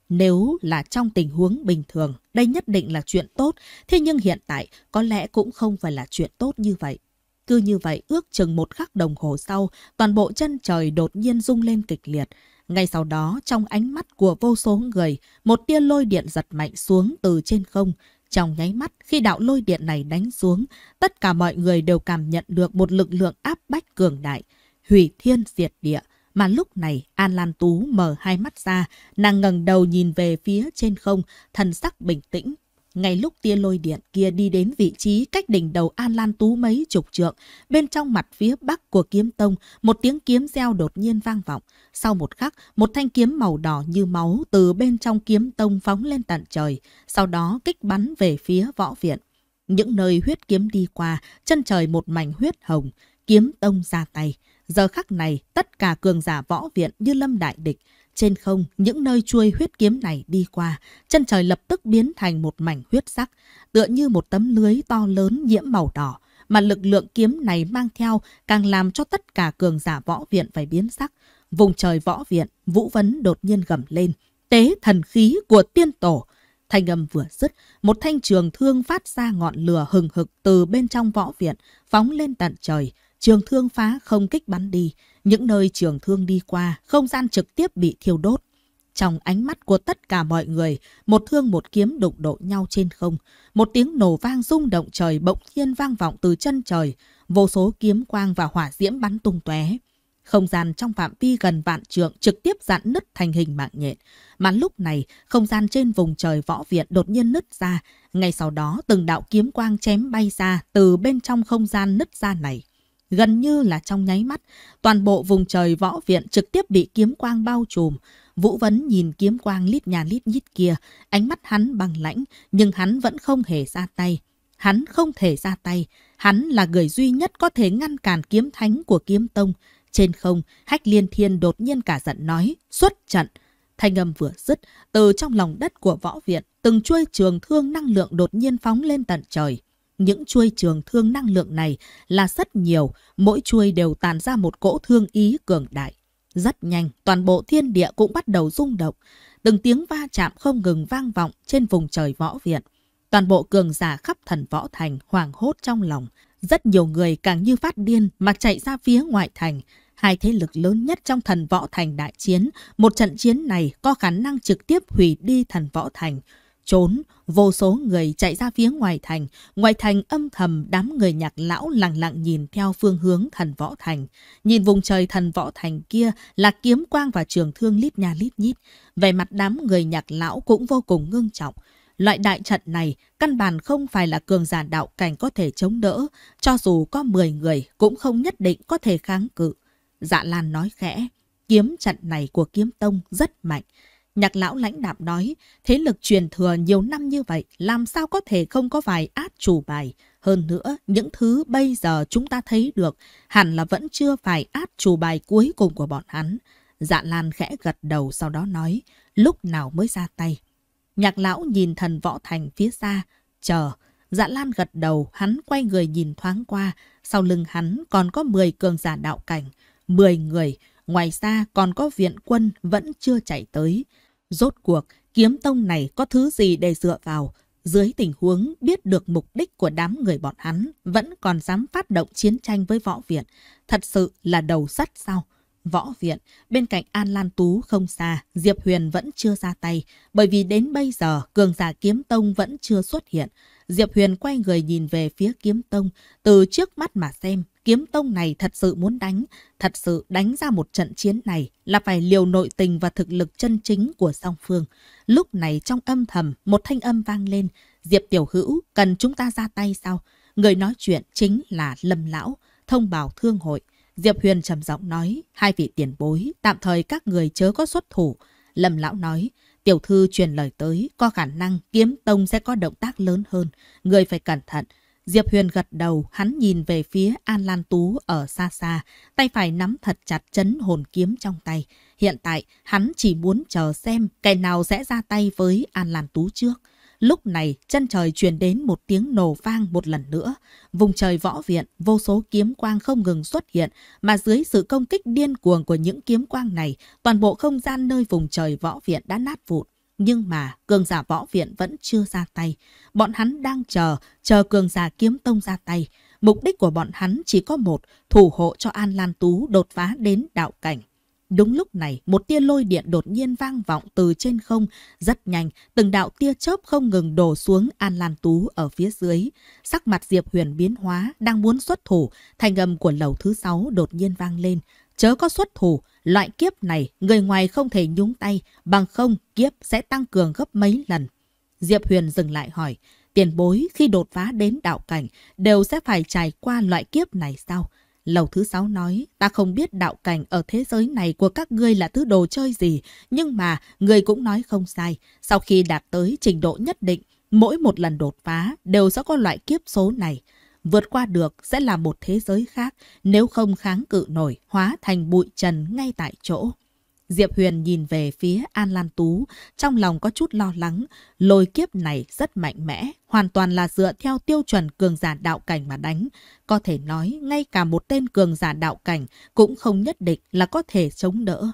Nếu là trong tình huống bình thường, đây nhất định là chuyện tốt, thế nhưng hiện tại có lẽ cũng không phải là chuyện tốt như vậy. Cứ như vậy ước chừng một khắc đồng hồ sau, toàn bộ chân trời đột nhiên rung lên kịch liệt. Ngay sau đó, trong ánh mắt của vô số người, một tia lôi điện giật mạnh xuống từ trên không, trong nháy mắt, khi đạo lôi điện này đánh xuống, tất cả mọi người đều cảm nhận được một lực lượng áp bách cường đại, hủy thiên diệt địa. Mà lúc này, An Lan Tú mở hai mắt ra, nàng ngẩng đầu nhìn về phía trên không, thần sắc bình tĩnh, ngay lúc tia lôi điện kia đi đến vị trí cách đỉnh đầu An Lan Tú mấy chục trượng, bên trong mặt phía bắc của kiếm tông, một tiếng kiếm reo đột nhiên vang vọng. Sau một khắc, một thanh kiếm màu đỏ như máu từ bên trong kiếm tông phóng lên tận trời, sau đó kích bắn về phía võ viện. Những nơi huyết kiếm đi qua, chân trời một mảnh huyết hồng, kiếm tông ra tay. Giờ khắc này, tất cả cường giả võ viện như lâm đại địch, trên không, những nơi chuôi huyết kiếm này đi qua, chân trời lập tức biến thành một mảnh huyết sắc, tựa như một tấm lưới to lớn nhiễm màu đỏ, mà lực lượng kiếm này mang theo càng làm cho tất cả cường giả võ viện phải biến sắc. Vùng trời võ viện, Vũ Vấn đột nhiên gầm lên, tế thần khí của tiên tổ. Thanh âm vừa dứt, một thanh trường thương phát ra ngọn lửa hừng hực từ bên trong võ viện, phóng lên tận trời, trường thương phá không kích bắn đi những nơi trường thương đi qua, không gian trực tiếp bị thiêu đốt. Trong ánh mắt của tất cả mọi người, một thương một kiếm đụng độ nhau trên không. Một tiếng nổ vang rung động trời bỗng nhiên vang vọng từ chân trời, vô số kiếm quang và hỏa diễm bắn tung tóe. Không gian trong phạm vi gần vạn trượng trực tiếp dạn nứt thành hình mạng nhện. Mà lúc này, không gian trên vùng trời võ viện đột nhiên nứt ra. Ngay sau đó, từng đạo kiếm quang chém bay ra từ bên trong không gian nứt ra này. Gần như là trong nháy mắt, toàn bộ vùng trời võ viện trực tiếp bị kiếm quang bao trùm. Vũ Vấn nhìn kiếm quang lít nhà lít nhít kia, ánh mắt hắn bằng lãnh, nhưng hắn vẫn không hề ra tay. Hắn không thể ra tay, hắn là người duy nhất có thể ngăn cản kiếm thánh của kiếm tông. Trên không, Hách Liên Thiên đột nhiên cả giận nói, xuất trận. Thanh âm vừa dứt, từ trong lòng đất của võ viện, từng chuôi trường thương năng lượng đột nhiên phóng lên tận trời. Những chuôi trường thương năng lượng này là rất nhiều, mỗi chuôi đều tàn ra một cỗ thương ý cường đại. Rất nhanh, toàn bộ thiên địa cũng bắt đầu rung động. Từng tiếng va chạm không ngừng vang vọng trên vùng trời võ viện. Toàn bộ cường giả khắp thần võ thành hoảng hốt trong lòng. Rất nhiều người càng như phát điên mà chạy ra phía ngoại thành. Hai thế lực lớn nhất trong thần võ thành đại chiến. Một trận chiến này có khả năng trực tiếp hủy đi thần võ thành trốn, vô số người chạy ra phía ngoài thành. Ngoài thành âm thầm đám người nhạc lão lặng lặng nhìn theo phương hướng thần võ thành. Nhìn vùng trời thần võ thành kia là kiếm quang và trường thương lít nha lít nhít. Về mặt đám người nhạc lão cũng vô cùng ngưng trọng. Loại đại trận này căn bản không phải là cường giả đạo cảnh có thể chống đỡ, cho dù có 10 người cũng không nhất định có thể kháng cự. Dạ Lan nói khẽ, kiếm trận này của kiếm tông rất mạnh. Nhạc lão lãnh đạm nói, thế lực truyền thừa nhiều năm như vậy, làm sao có thể không có vài át chủ bài. Hơn nữa, những thứ bây giờ chúng ta thấy được, hẳn là vẫn chưa phải át chủ bài cuối cùng của bọn hắn. Dạ Lan khẽ gật đầu sau đó nói, lúc nào mới ra tay. Nhạc lão nhìn thần võ thành phía xa, chờ. Dạ Lan gật đầu, hắn quay người nhìn thoáng qua, sau lưng hắn còn có 10 cường giả đạo cảnh, 10 người, ngoài ra còn có viện quân vẫn chưa chạy tới. Rốt cuộc, kiếm tông này có thứ gì để dựa vào? Dưới tình huống biết được mục đích của đám người bọn hắn, vẫn còn dám phát động chiến tranh với võ viện. Thật sự là đầu sắt sao? Võ viện, bên cạnh An Lan Tú không xa, Diệp Huyền vẫn chưa ra tay, bởi vì đến bây giờ cường giả kiếm tông vẫn chưa xuất hiện. Diệp Huyền quay người nhìn về phía kiếm tông, từ trước mắt mà xem, kiếm tông này thật sự muốn đánh, thật sự đánh ra một trận chiến này là phải liều nội tình và thực lực chân chính của song phương. Lúc này trong âm thầm, một thanh âm vang lên, Diệp Tiểu Hữu cần chúng ta ra tay sao? Người nói chuyện chính là Lâm Lão, thông báo thương hội. Diệp Huyền trầm giọng nói, hai vị tiền bối, tạm thời các người chớ có xuất thủ. Lâm Lão nói, Tiểu thư truyền lời tới, có khả năng kiếm tông sẽ có động tác lớn hơn, người phải cẩn thận. Diệp Huyền gật đầu, hắn nhìn về phía An Lan Tú ở xa xa, tay phải nắm thật chặt chấn hồn kiếm trong tay. Hiện tại, hắn chỉ muốn chờ xem kẻ nào sẽ ra tay với An Lan Tú trước. Lúc này chân trời truyền đến một tiếng nổ vang một lần nữa. Vùng trời võ viện, vô số kiếm quang không ngừng xuất hiện, mà dưới sự công kích điên cuồng của những kiếm quang này, toàn bộ không gian nơi vùng trời võ viện đã nát vụn. Nhưng mà cường giả võ viện vẫn chưa ra tay. Bọn hắn đang chờ, chờ cường giả kiếm tông ra tay. Mục đích của bọn hắn chỉ có một, thủ hộ cho An Lan Tú đột phá đến đạo cảnh. Đúng lúc này, một tia lôi điện đột nhiên vang vọng từ trên không, rất nhanh, từng đạo tia chớp không ngừng đổ xuống An Lan Tú ở phía dưới. Sắc mặt Diệp Huyền biến hóa, đang muốn xuất thủ, thành âm của lầu thứ sáu đột nhiên vang lên. Chớ có xuất thủ, loại kiếp này, người ngoài không thể nhúng tay, bằng không kiếp sẽ tăng cường gấp mấy lần. Diệp Huyền dừng lại hỏi, tiền bối khi đột phá đến đạo cảnh đều sẽ phải trải qua loại kiếp này sao? Lầu thứ sáu nói, ta không biết đạo cảnh ở thế giới này của các ngươi là thứ đồ chơi gì, nhưng mà người cũng nói không sai. Sau khi đạt tới trình độ nhất định, mỗi một lần đột phá đều sẽ có loại kiếp số này. Vượt qua được sẽ là một thế giới khác, nếu không kháng cự nổi, hóa thành bụi trần ngay tại chỗ. Diệp Huyền nhìn về phía An Lan Tú, trong lòng có chút lo lắng, lôi kiếp này rất mạnh mẽ, hoàn toàn là dựa theo tiêu chuẩn cường giả đạo cảnh mà đánh. Có thể nói, ngay cả một tên cường giả đạo cảnh cũng không nhất định là có thể chống đỡ.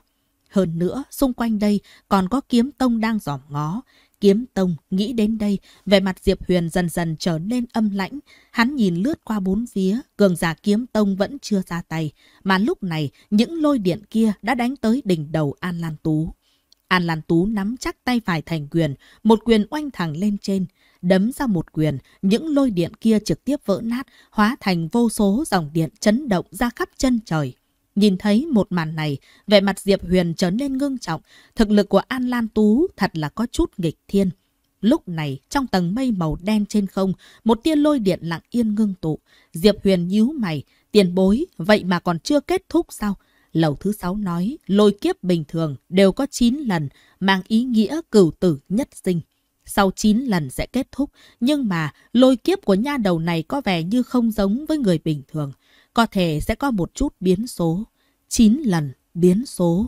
Hơn nữa, xung quanh đây còn có kiếm tông đang giỏm ngó. Kiếm Tông nghĩ đến đây, vẻ mặt Diệp Huyền dần dần trở nên âm lãnh. Hắn nhìn lướt qua bốn phía, cường giả Kiếm Tông vẫn chưa ra tay. Mà lúc này, những lôi điện kia đã đánh tới đỉnh đầu An Lan Tú. An Lan Tú nắm chắc tay phải thành quyền, một quyền oanh thẳng lên trên. Đấm ra một quyền, những lôi điện kia trực tiếp vỡ nát, hóa thành vô số dòng điện chấn động ra khắp chân trời. Nhìn thấy một màn này, vẻ mặt Diệp Huyền trở nên ngưng trọng, thực lực của An Lan Tú thật là có chút nghịch thiên. Lúc này, trong tầng mây màu đen trên không, một tia lôi điện lặng yên ngưng tụ. Diệp Huyền nhíu mày, tiền bối, vậy mà còn chưa kết thúc sao? Lầu thứ sáu nói, lôi kiếp bình thường đều có 9 lần, mang ý nghĩa cửu tử nhất sinh. Sau 9 lần sẽ kết thúc, nhưng mà lôi kiếp của nha đầu này có vẻ như không giống với người bình thường có thể sẽ có một chút biến số, 9 lần biến số.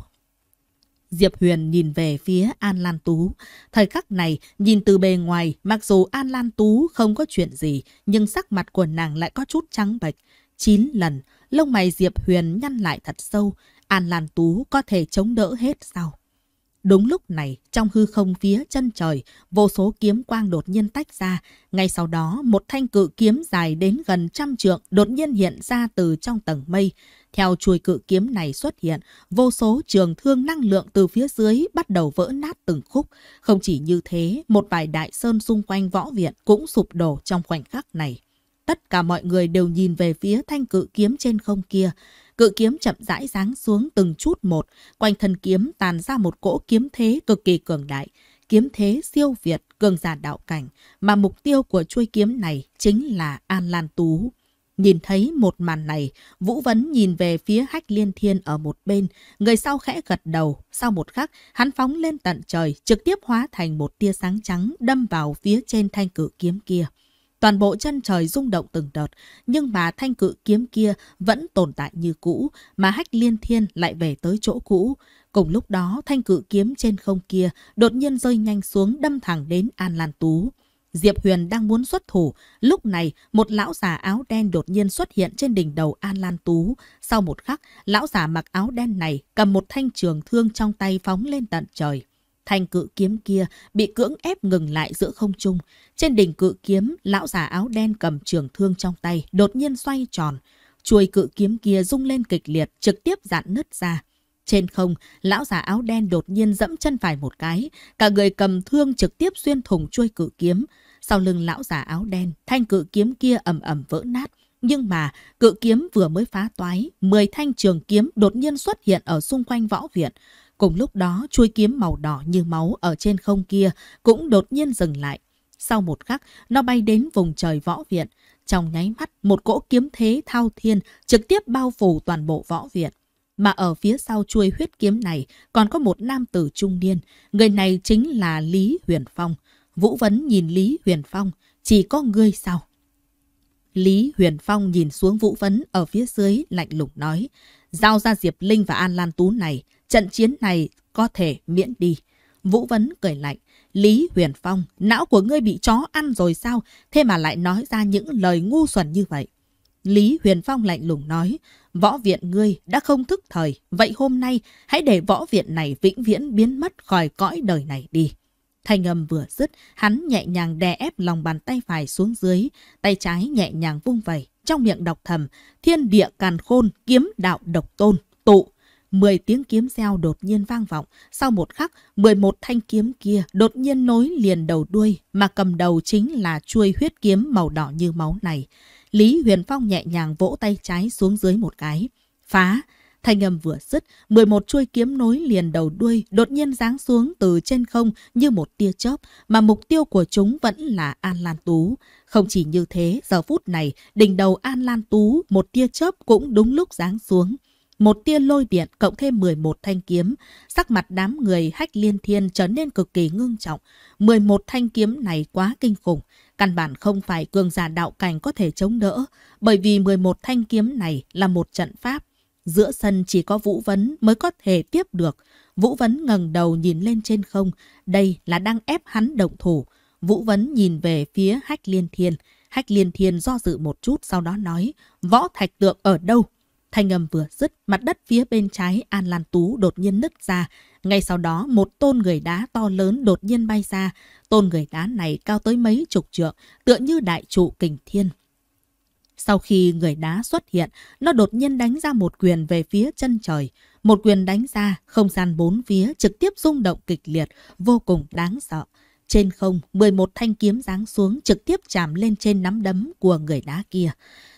Diệp Huyền nhìn về phía An Lan Tú. Thời khắc này, nhìn từ bề ngoài, mặc dù An Lan Tú không có chuyện gì, nhưng sắc mặt của nàng lại có chút trắng bệch. 9 lần, lông mày Diệp Huyền nhăn lại thật sâu. An Lan Tú có thể chống đỡ hết sao? Đúng lúc này, trong hư không phía chân trời, vô số kiếm quang đột nhiên tách ra. Ngay sau đó, một thanh cự kiếm dài đến gần trăm trượng đột nhiên hiện ra từ trong tầng mây. Theo chuôi cự kiếm này xuất hiện, vô số trường thương năng lượng từ phía dưới bắt đầu vỡ nát từng khúc. Không chỉ như thế, một vài đại sơn xung quanh võ viện cũng sụp đổ trong khoảnh khắc này. Tất cả mọi người đều nhìn về phía thanh cự kiếm trên không kia. Cự kiếm chậm rãi giáng xuống từng chút một, quanh thân kiếm tàn ra một cỗ kiếm thế cực kỳ cường đại, kiếm thế siêu việt cường giả đạo cảnh, mà mục tiêu của chuôi kiếm này chính là An Lan Tú. Nhìn thấy một màn này, Vũ Vấn nhìn về phía hách liên thiên ở một bên, người sau khẽ gật đầu. Sau một khắc, hắn phóng lên tận trời, trực tiếp hóa thành một tia sáng trắng đâm vào phía trên thanh cử kiếm kia toàn bộ chân trời rung động từng đợt, nhưng mà thanh cự kiếm kia vẫn tồn tại như cũ, mà hách liên thiên lại về tới chỗ cũ. Cùng lúc đó, thanh cự kiếm trên không kia đột nhiên rơi nhanh xuống đâm thẳng đến An Lan Tú. Diệp Huyền đang muốn xuất thủ, lúc này một lão già áo đen đột nhiên xuất hiện trên đỉnh đầu An Lan Tú. Sau một khắc, lão già mặc áo đen này cầm một thanh trường thương trong tay phóng lên tận trời. Thanh cự kiếm kia bị cưỡng ép ngừng lại giữa không trung. Trên đỉnh cự kiếm, lão già áo đen cầm trường thương trong tay, đột nhiên xoay tròn. Chuôi cự kiếm kia rung lên kịch liệt, trực tiếp dạn nứt ra. Trên không, lão già áo đen đột nhiên dẫm chân phải một cái, cả người cầm thương trực tiếp xuyên thủng chuôi cự kiếm. Sau lưng lão già áo đen, thanh cự kiếm kia ầm ầm vỡ nát. Nhưng mà, cự kiếm vừa mới phá toái, mười thanh trường kiếm đột nhiên xuất hiện ở xung quanh võ viện. Cùng lúc đó, chuôi kiếm màu đỏ như máu ở trên không kia cũng đột nhiên dừng lại. Sau một khắc, nó bay đến vùng trời võ viện. Trong nháy mắt, một cỗ kiếm thế thao thiên trực tiếp bao phủ toàn bộ võ viện. Mà ở phía sau chuôi huyết kiếm này còn có một nam tử trung niên. Người này chính là Lý Huyền Phong. Vũ Vấn nhìn Lý Huyền Phong, chỉ có ngươi sao? Lý Huyền Phong nhìn xuống Vũ Vấn ở phía dưới lạnh lùng nói. Giao ra Diệp Linh và An Lan Tú này, trận chiến này có thể miễn đi. Vũ Vấn cười lạnh. Lý Huyền Phong, não của ngươi bị chó ăn rồi sao? Thế mà lại nói ra những lời ngu xuẩn như vậy. Lý Huyền Phong lạnh lùng nói, võ viện ngươi đã không thức thời, vậy hôm nay hãy để võ viện này vĩnh viễn biến mất khỏi cõi đời này đi. Thanh âm vừa dứt, hắn nhẹ nhàng đè ép lòng bàn tay phải xuống dưới, tay trái nhẹ nhàng vung vẩy, trong miệng đọc thầm, thiên địa càn khôn, kiếm đạo độc tôn, tụ, 10 tiếng kiếm reo đột nhiên vang vọng, sau một khắc, 11 thanh kiếm kia đột nhiên nối liền đầu đuôi, mà cầm đầu chính là chuôi huyết kiếm màu đỏ như máu này. Lý Huyền Phong nhẹ nhàng vỗ tay trái xuống dưới một cái. Phá! Thanh âm vừa dứt, 11 chuôi kiếm nối liền đầu đuôi đột nhiên giáng xuống từ trên không như một tia chớp, mà mục tiêu của chúng vẫn là An Lan Tú. Không chỉ như thế, giờ phút này, đỉnh đầu An Lan Tú một tia chớp cũng đúng lúc giáng xuống một tia lôi điện cộng thêm 11 thanh kiếm, sắc mặt đám người hách liên thiên trở nên cực kỳ ngưng trọng. 11 thanh kiếm này quá kinh khủng, căn bản không phải cường giả đạo cảnh có thể chống đỡ, bởi vì 11 thanh kiếm này là một trận pháp. Giữa sân chỉ có Vũ Vấn mới có thể tiếp được. Vũ Vấn ngẩng đầu nhìn lên trên không, đây là đang ép hắn động thủ. Vũ Vấn nhìn về phía Hách Liên Thiên. Hách Liên Thiên do dự một chút sau đó nói, võ thạch tượng ở đâu? Thanh âm vừa dứt, mặt đất phía bên trái An Lan Tú đột nhiên nứt ra. Ngay sau đó, một tôn người đá to lớn đột nhiên bay ra. Tôn người đá này cao tới mấy chục trượng, tựa như đại trụ kình thiên. Sau khi người đá xuất hiện, nó đột nhiên đánh ra một quyền về phía chân trời. Một quyền đánh ra, không gian bốn phía trực tiếp rung động kịch liệt, vô cùng đáng sợ. Trên không, 11 thanh kiếm giáng xuống trực tiếp chạm lên trên nắm đấm của người đá kia.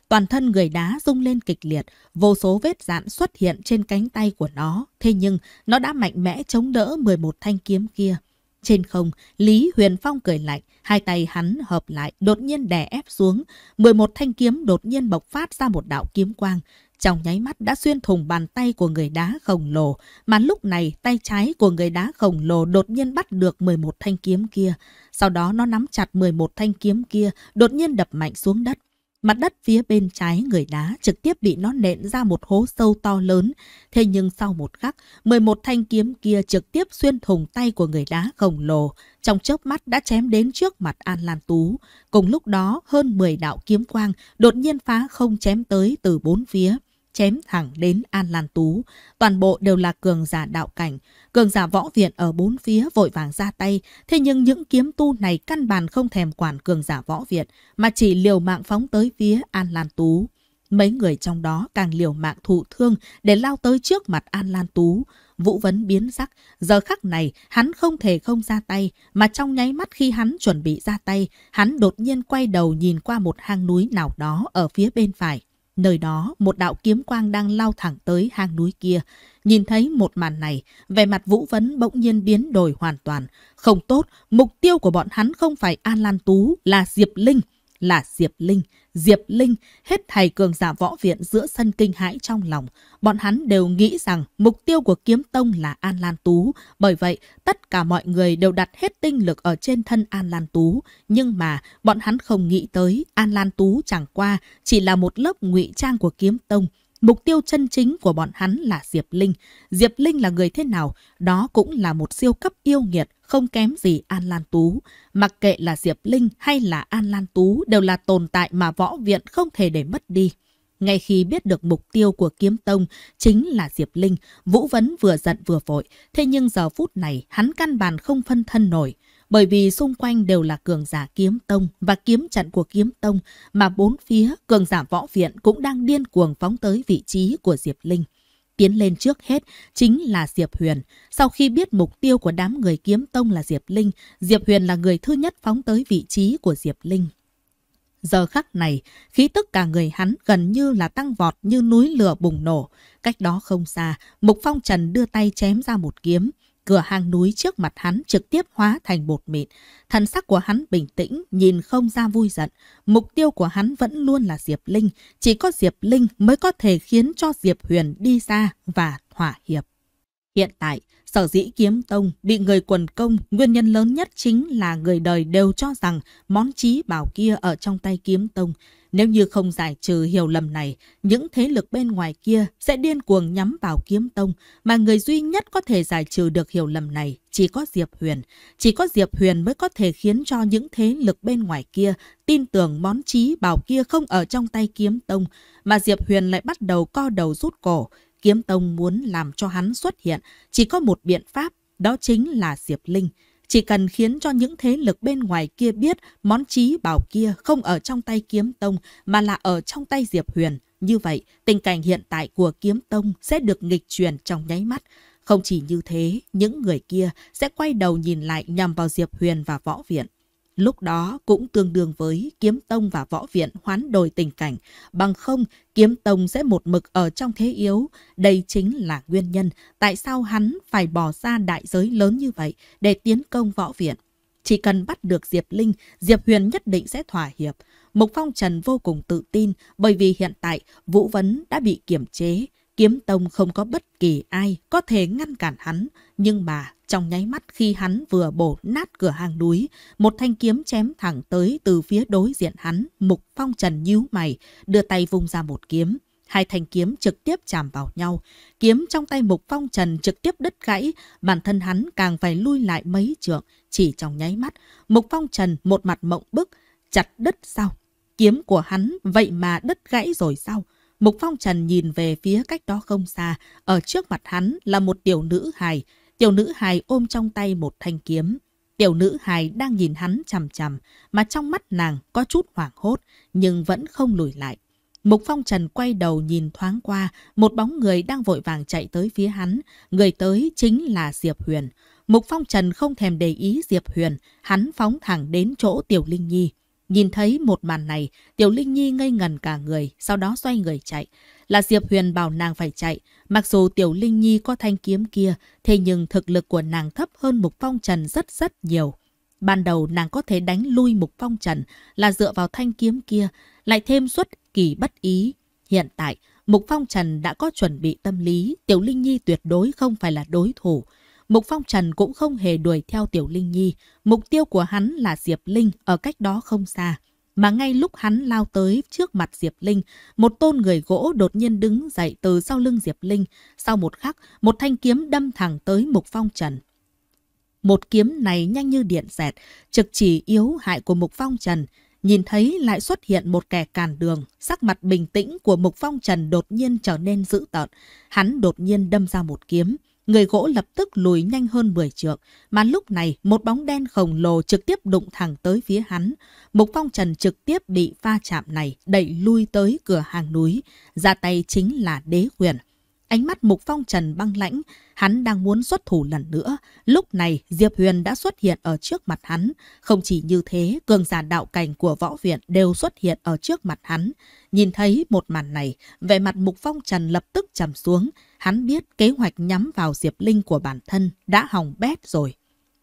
Toàn thân người đá rung lên kịch liệt, vô số vết dạn xuất hiện trên cánh tay của nó. Thế nhưng, nó đã mạnh mẽ chống đỡ 11 thanh kiếm kia. Trên không, Lý Huyền Phong cười lạnh, hai tay hắn hợp lại, đột nhiên đè ép xuống. 11 thanh kiếm đột nhiên bộc phát ra một đạo kiếm quang. Trong nháy mắt đã xuyên thủng bàn tay của người đá khổng lồ, mà lúc này tay trái của người đá khổng lồ đột nhiên bắt được 11 thanh kiếm kia. Sau đó nó nắm chặt 11 thanh kiếm kia, đột nhiên đập mạnh xuống đất. Mặt đất phía bên trái người đá trực tiếp bị nó nện ra một hố sâu to lớn. Thế nhưng sau một khắc, 11 thanh kiếm kia trực tiếp xuyên thùng tay của người đá khổng lồ. Trong chớp mắt đã chém đến trước mặt An Lan Tú. Cùng lúc đó, hơn 10 đạo kiếm quang đột nhiên phá không chém tới từ bốn phía chém thẳng đến An Lan Tú. Toàn bộ đều là cường giả đạo cảnh. Cường giả võ viện ở bốn phía vội vàng ra tay, thế nhưng những kiếm tu này căn bản không thèm quản cường giả võ viện, mà chỉ liều mạng phóng tới phía An Lan Tú. Mấy người trong đó càng liều mạng thụ thương để lao tới trước mặt An Lan Tú. Vũ Vấn biến sắc, giờ khắc này hắn không thể không ra tay, mà trong nháy mắt khi hắn chuẩn bị ra tay, hắn đột nhiên quay đầu nhìn qua một hang núi nào đó ở phía bên phải. Nơi đó, một đạo kiếm quang đang lao thẳng tới hang núi kia. Nhìn thấy một màn này, vẻ mặt Vũ Vấn bỗng nhiên biến đổi hoàn toàn. Không tốt, mục tiêu của bọn hắn không phải An Lan Tú, là Diệp Linh là Diệp Linh. Diệp Linh, hết thầy cường giả võ viện giữa sân kinh hãi trong lòng. Bọn hắn đều nghĩ rằng mục tiêu của kiếm tông là An Lan Tú. Bởi vậy, tất cả mọi người đều đặt hết tinh lực ở trên thân An Lan Tú. Nhưng mà, bọn hắn không nghĩ tới An Lan Tú chẳng qua chỉ là một lớp ngụy trang của kiếm tông. Mục tiêu chân chính của bọn hắn là Diệp Linh. Diệp Linh là người thế nào? Đó cũng là một siêu cấp yêu nghiệt, không kém gì An Lan Tú. Mặc kệ là Diệp Linh hay là An Lan Tú đều là tồn tại mà võ viện không thể để mất đi. Ngay khi biết được mục tiêu của kiếm tông chính là Diệp Linh, Vũ Vấn vừa giận vừa vội, thế nhưng giờ phút này hắn căn bản không phân thân nổi bởi vì xung quanh đều là cường giả kiếm tông và kiếm trận của kiếm tông mà bốn phía cường giả võ viện cũng đang điên cuồng phóng tới vị trí của Diệp Linh. Tiến lên trước hết chính là Diệp Huyền. Sau khi biết mục tiêu của đám người kiếm tông là Diệp Linh, Diệp Huyền là người thứ nhất phóng tới vị trí của Diệp Linh. Giờ khắc này, khí tức cả người hắn gần như là tăng vọt như núi lửa bùng nổ. Cách đó không xa, Mục Phong Trần đưa tay chém ra một kiếm cửa hang núi trước mặt hắn trực tiếp hóa thành bột mịn. Thần sắc của hắn bình tĩnh, nhìn không ra vui giận. Mục tiêu của hắn vẫn luôn là Diệp Linh, chỉ có Diệp Linh mới có thể khiến cho Diệp Huyền đi ra và thỏa hiệp. Hiện tại, Sở dĩ kiếm tông bị người quần công, nguyên nhân lớn nhất chính là người đời đều cho rằng món trí bảo kia ở trong tay kiếm tông. Nếu như không giải trừ hiểu lầm này, những thế lực bên ngoài kia sẽ điên cuồng nhắm vào kiếm tông, mà người duy nhất có thể giải trừ được hiểu lầm này chỉ có Diệp Huyền. Chỉ có Diệp Huyền mới có thể khiến cho những thế lực bên ngoài kia tin tưởng món trí bảo kia không ở trong tay kiếm tông, mà Diệp Huyền lại bắt đầu co đầu rút cổ. Kiếm Tông muốn làm cho hắn xuất hiện, chỉ có một biện pháp, đó chính là Diệp Linh. Chỉ cần khiến cho những thế lực bên ngoài kia biết món trí bảo kia không ở trong tay Kiếm Tông mà là ở trong tay Diệp Huyền. Như vậy, tình cảnh hiện tại của Kiếm Tông sẽ được nghịch chuyển trong nháy mắt. Không chỉ như thế, những người kia sẽ quay đầu nhìn lại nhằm vào Diệp Huyền và Võ Viện. Lúc đó cũng tương đương với Kiếm Tông và Võ Viện hoán đổi tình cảnh, bằng không Kiếm Tông sẽ một mực ở trong thế yếu. Đây chính là nguyên nhân tại sao hắn phải bỏ ra đại giới lớn như vậy để tiến công Võ Viện. Chỉ cần bắt được Diệp Linh, Diệp Huyền nhất định sẽ thỏa hiệp. Mục Phong Trần vô cùng tự tin bởi vì hiện tại Vũ Vấn đã bị kiểm chế. Kiếm Tông không có bất kỳ ai có thể ngăn cản hắn, nhưng mà trong nháy mắt khi hắn vừa bổ nát cửa hàng núi, một thanh kiếm chém thẳng tới từ phía đối diện hắn, Mục Phong Trần nhíu mày, đưa tay vung ra một kiếm. Hai thanh kiếm trực tiếp chạm vào nhau, kiếm trong tay Mục Phong Trần trực tiếp đứt gãy, bản thân hắn càng phải lui lại mấy trượng, chỉ trong nháy mắt, Mục Phong Trần một mặt mộng bức, chặt đứt sau. Kiếm của hắn vậy mà đứt gãy rồi sao? Mục Phong Trần nhìn về phía cách đó không xa, ở trước mặt hắn là một tiểu nữ hài. Tiểu nữ hài ôm trong tay một thanh kiếm. Tiểu nữ hài đang nhìn hắn chằm chằm, mà trong mắt nàng có chút hoảng hốt, nhưng vẫn không lùi lại. Mục Phong Trần quay đầu nhìn thoáng qua, một bóng người đang vội vàng chạy tới phía hắn. Người tới chính là Diệp Huyền. Mục Phong Trần không thèm để ý Diệp Huyền, hắn phóng thẳng đến chỗ Tiểu Linh Nhi. Nhìn thấy một màn này, Tiểu Linh Nhi ngây ngần cả người, sau đó xoay người chạy. Là Diệp Huyền bảo nàng phải chạy, mặc dù Tiểu Linh Nhi có thanh kiếm kia, thế nhưng thực lực của nàng thấp hơn Mục Phong Trần rất rất nhiều. Ban đầu nàng có thể đánh lui Mục Phong Trần là dựa vào thanh kiếm kia, lại thêm xuất kỳ bất ý. Hiện tại, Mục Phong Trần đã có chuẩn bị tâm lý, Tiểu Linh Nhi tuyệt đối không phải là đối thủ. Mục Phong Trần cũng không hề đuổi theo Tiểu Linh Nhi. Mục tiêu của hắn là Diệp Linh ở cách đó không xa. Mà ngay lúc hắn lao tới trước mặt Diệp Linh, một tôn người gỗ đột nhiên đứng dậy từ sau lưng Diệp Linh. Sau một khắc, một thanh kiếm đâm thẳng tới Mục Phong Trần. Một kiếm này nhanh như điện xẹt, trực chỉ yếu hại của Mục Phong Trần. Nhìn thấy lại xuất hiện một kẻ cản đường, sắc mặt bình tĩnh của Mục Phong Trần đột nhiên trở nên dữ tợn. Hắn đột nhiên đâm ra một kiếm người gỗ lập tức lùi nhanh hơn 10 trượng, mà lúc này một bóng đen khổng lồ trực tiếp đụng thẳng tới phía hắn. Mục Phong Trần trực tiếp bị va chạm này đẩy lui tới cửa hàng núi, ra tay chính là đế quyền. Ánh mắt Mục Phong Trần băng lãnh, hắn đang muốn xuất thủ lần nữa. Lúc này, Diệp Huyền đã xuất hiện ở trước mặt hắn. Không chỉ như thế, cường giả đạo cảnh của võ viện đều xuất hiện ở trước mặt hắn. Nhìn thấy một màn này, vẻ mặt Mục Phong Trần lập tức trầm xuống. Hắn biết kế hoạch nhắm vào Diệp Linh của bản thân đã hỏng bét rồi.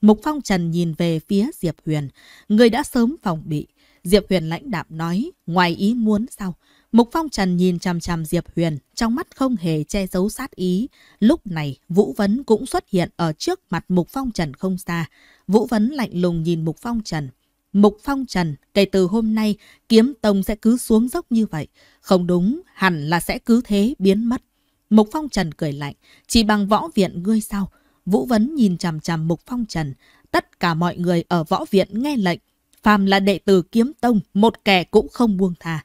Mục Phong Trần nhìn về phía Diệp Huyền, người đã sớm phòng bị. Diệp Huyền lãnh đạm nói, ngoài ý muốn sao? Mục Phong Trần nhìn chằm chằm Diệp Huyền, trong mắt không hề che giấu sát ý. Lúc này, Vũ Vấn cũng xuất hiện ở trước mặt Mục Phong Trần không xa. Vũ Vấn lạnh lùng nhìn Mục Phong Trần. Mục Phong Trần, kể từ hôm nay, kiếm tông sẽ cứ xuống dốc như vậy. Không đúng, hẳn là sẽ cứ thế biến mất. Mục Phong Trần cười lạnh, chỉ bằng võ viện ngươi sao? Vũ Vấn nhìn chằm chằm Mục Phong Trần. Tất cả mọi người ở võ viện nghe lệnh. Phàm là đệ tử kiếm tông, một kẻ cũng không buông thà.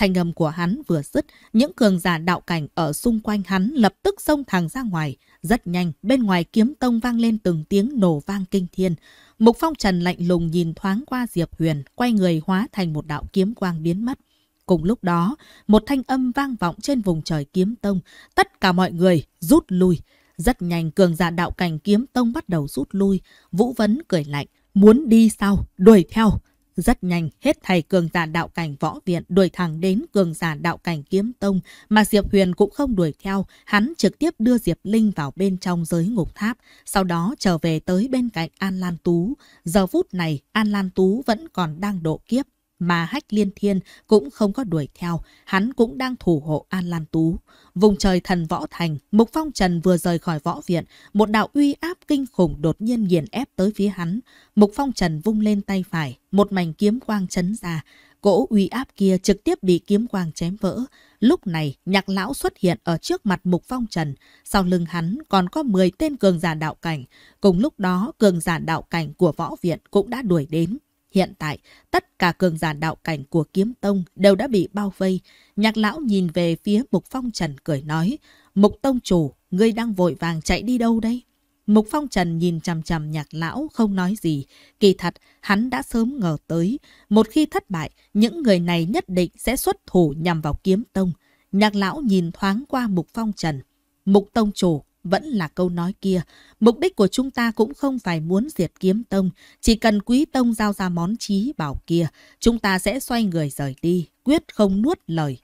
Thanh âm của hắn vừa dứt, những cường giả đạo cảnh ở xung quanh hắn lập tức xông thẳng ra ngoài. Rất nhanh, bên ngoài kiếm tông vang lên từng tiếng nổ vang kinh thiên. Mục phong trần lạnh lùng nhìn thoáng qua Diệp Huyền, quay người hóa thành một đạo kiếm quang biến mất. Cùng lúc đó, một thanh âm vang vọng trên vùng trời kiếm tông. Tất cả mọi người rút lui. Rất nhanh cường giả đạo cảnh kiếm tông bắt đầu rút lui. Vũ Vấn cười lạnh. Muốn đi sau Đuổi theo. Rất nhanh, hết thầy cường giả đạo cảnh võ viện đuổi thẳng đến cường giả đạo cảnh kiếm tông, mà Diệp Huyền cũng không đuổi theo, hắn trực tiếp đưa Diệp Linh vào bên trong giới ngục tháp, sau đó trở về tới bên cạnh An Lan Tú. Giờ phút này, An Lan Tú vẫn còn đang độ kiếp, mà Hách Liên Thiên cũng không có đuổi theo, hắn cũng đang thủ hộ An Lan Tú. Vùng trời thần võ thành, Mục Phong Trần vừa rời khỏi võ viện, một đạo uy áp kinh khủng đột nhiên nghiền ép tới phía hắn. Mục Phong Trần vung lên tay phải, một mảnh kiếm quang chấn ra, cỗ uy áp kia trực tiếp bị kiếm quang chém vỡ. Lúc này, nhạc lão xuất hiện ở trước mặt Mục Phong Trần, sau lưng hắn còn có 10 tên cường giả đạo cảnh. Cùng lúc đó, cường giả đạo cảnh của võ viện cũng đã đuổi đến. Hiện tại, tất cả cường giả đạo cảnh của kiếm tông đều đã bị bao vây. Nhạc lão nhìn về phía Mục Phong Trần cười nói, Mục Tông Chủ, ngươi đang vội vàng chạy đi đâu đây? Mục Phong Trần nhìn chằm chằm nhạc lão không nói gì. Kỳ thật, hắn đã sớm ngờ tới. Một khi thất bại, những người này nhất định sẽ xuất thủ nhằm vào kiếm tông. Nhạc lão nhìn thoáng qua Mục Phong Trần. Mục Tông Chủ vẫn là câu nói kia, mục đích của chúng ta cũng không phải muốn diệt kiếm tông, chỉ cần quý tông giao ra món trí bảo kia, chúng ta sẽ xoay người rời đi, quyết không nuốt lời.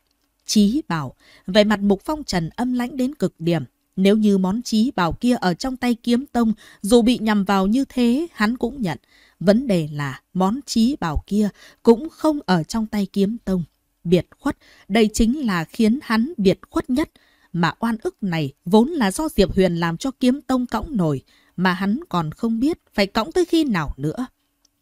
Trí bảo, về mặt mục phong trần âm lãnh đến cực điểm, nếu như món trí bảo kia ở trong tay kiếm tông, dù bị nhầm vào như thế, hắn cũng nhận. Vấn đề là món trí bảo kia cũng không ở trong tay kiếm tông. Biệt khuất, đây chính là khiến hắn biệt khuất nhất mà oan ức này vốn là do Diệp Huyền làm cho kiếm tông cõng nổi, mà hắn còn không biết phải cõng tới khi nào nữa.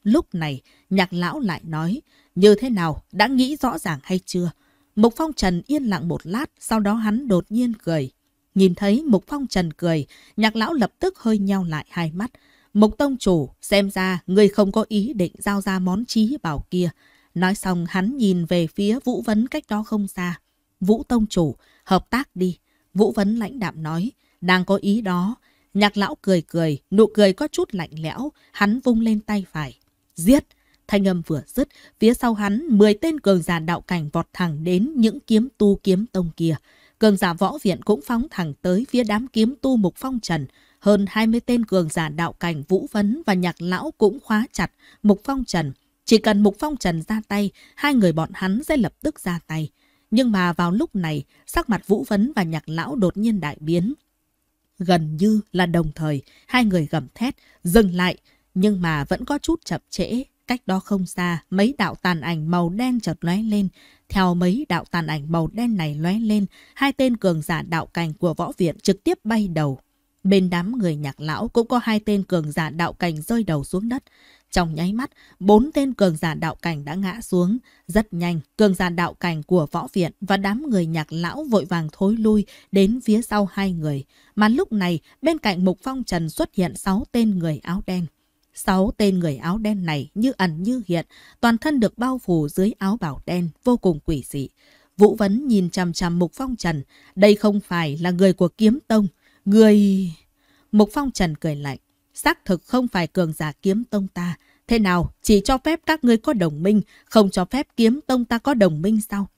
Lúc này, nhạc lão lại nói, như thế nào, đã nghĩ rõ ràng hay chưa? Mục Phong Trần yên lặng một lát, sau đó hắn đột nhiên cười. Nhìn thấy Mục Phong Trần cười, nhạc lão lập tức hơi nheo lại hai mắt. Mục Tông Chủ, xem ra người không có ý định giao ra món trí bảo kia. Nói xong hắn nhìn về phía Vũ Vấn cách đó không xa. Vũ Tông Chủ, hợp tác đi. Vũ Vấn lãnh đạm nói, đang có ý đó. Nhạc lão cười cười, nụ cười có chút lạnh lẽo, hắn vung lên tay phải. Giết! Thanh âm vừa dứt, phía sau hắn, 10 tên cường giả đạo cảnh vọt thẳng đến những kiếm tu kiếm tông kia. Cường giả võ viện cũng phóng thẳng tới phía đám kiếm tu mục phong trần. Hơn 20 tên cường giả đạo cảnh vũ vấn và nhạc lão cũng khóa chặt mục phong trần. Chỉ cần mục phong trần ra tay, hai người bọn hắn sẽ lập tức ra tay. Nhưng mà vào lúc này, sắc mặt Vũ Vấn và nhạc lão đột nhiên đại biến. Gần như là đồng thời, hai người gầm thét, dừng lại, nhưng mà vẫn có chút chậm trễ. Cách đó không xa, mấy đạo tàn ảnh màu đen chợt lóe lên. Theo mấy đạo tàn ảnh màu đen này lóe lên, hai tên cường giả đạo cảnh của võ viện trực tiếp bay đầu. Bên đám người nhạc lão cũng có hai tên cường giả đạo cảnh rơi đầu xuống đất. Trong nháy mắt, bốn tên cường giả đạo cảnh đã ngã xuống. Rất nhanh, cường giả đạo cảnh của võ viện và đám người nhạc lão vội vàng thối lui đến phía sau hai người. Mà lúc này, bên cạnh Mục Phong Trần xuất hiện sáu tên người áo đen. Sáu tên người áo đen này như ẩn như hiện, toàn thân được bao phủ dưới áo bảo đen, vô cùng quỷ dị. Vũ Vấn nhìn chằm chằm Mục Phong Trần, đây không phải là người của kiếm tông, người... Mục Phong Trần cười lạnh, xác thực không phải cường giả kiếm tông ta. Thế nào, chỉ cho phép các ngươi có đồng minh, không cho phép kiếm tông ta có đồng minh sao?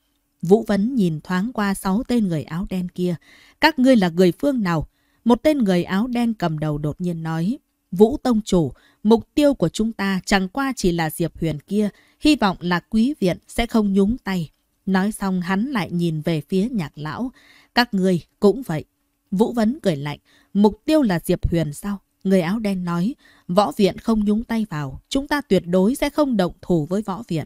Vũ Vấn nhìn thoáng qua sáu tên người áo đen kia. Các ngươi là người phương nào? Một tên người áo đen cầm đầu đột nhiên nói. Vũ Tông Chủ, mục tiêu của chúng ta chẳng qua chỉ là Diệp Huyền kia, hy vọng là quý viện sẽ không nhúng tay. Nói xong hắn lại nhìn về phía nhạc lão. Các ngươi cũng vậy. Vũ Vấn cười lạnh, mục tiêu là Diệp Huyền sao? Người áo đen nói, võ viện không nhúng tay vào, chúng ta tuyệt đối sẽ không động thủ với võ viện.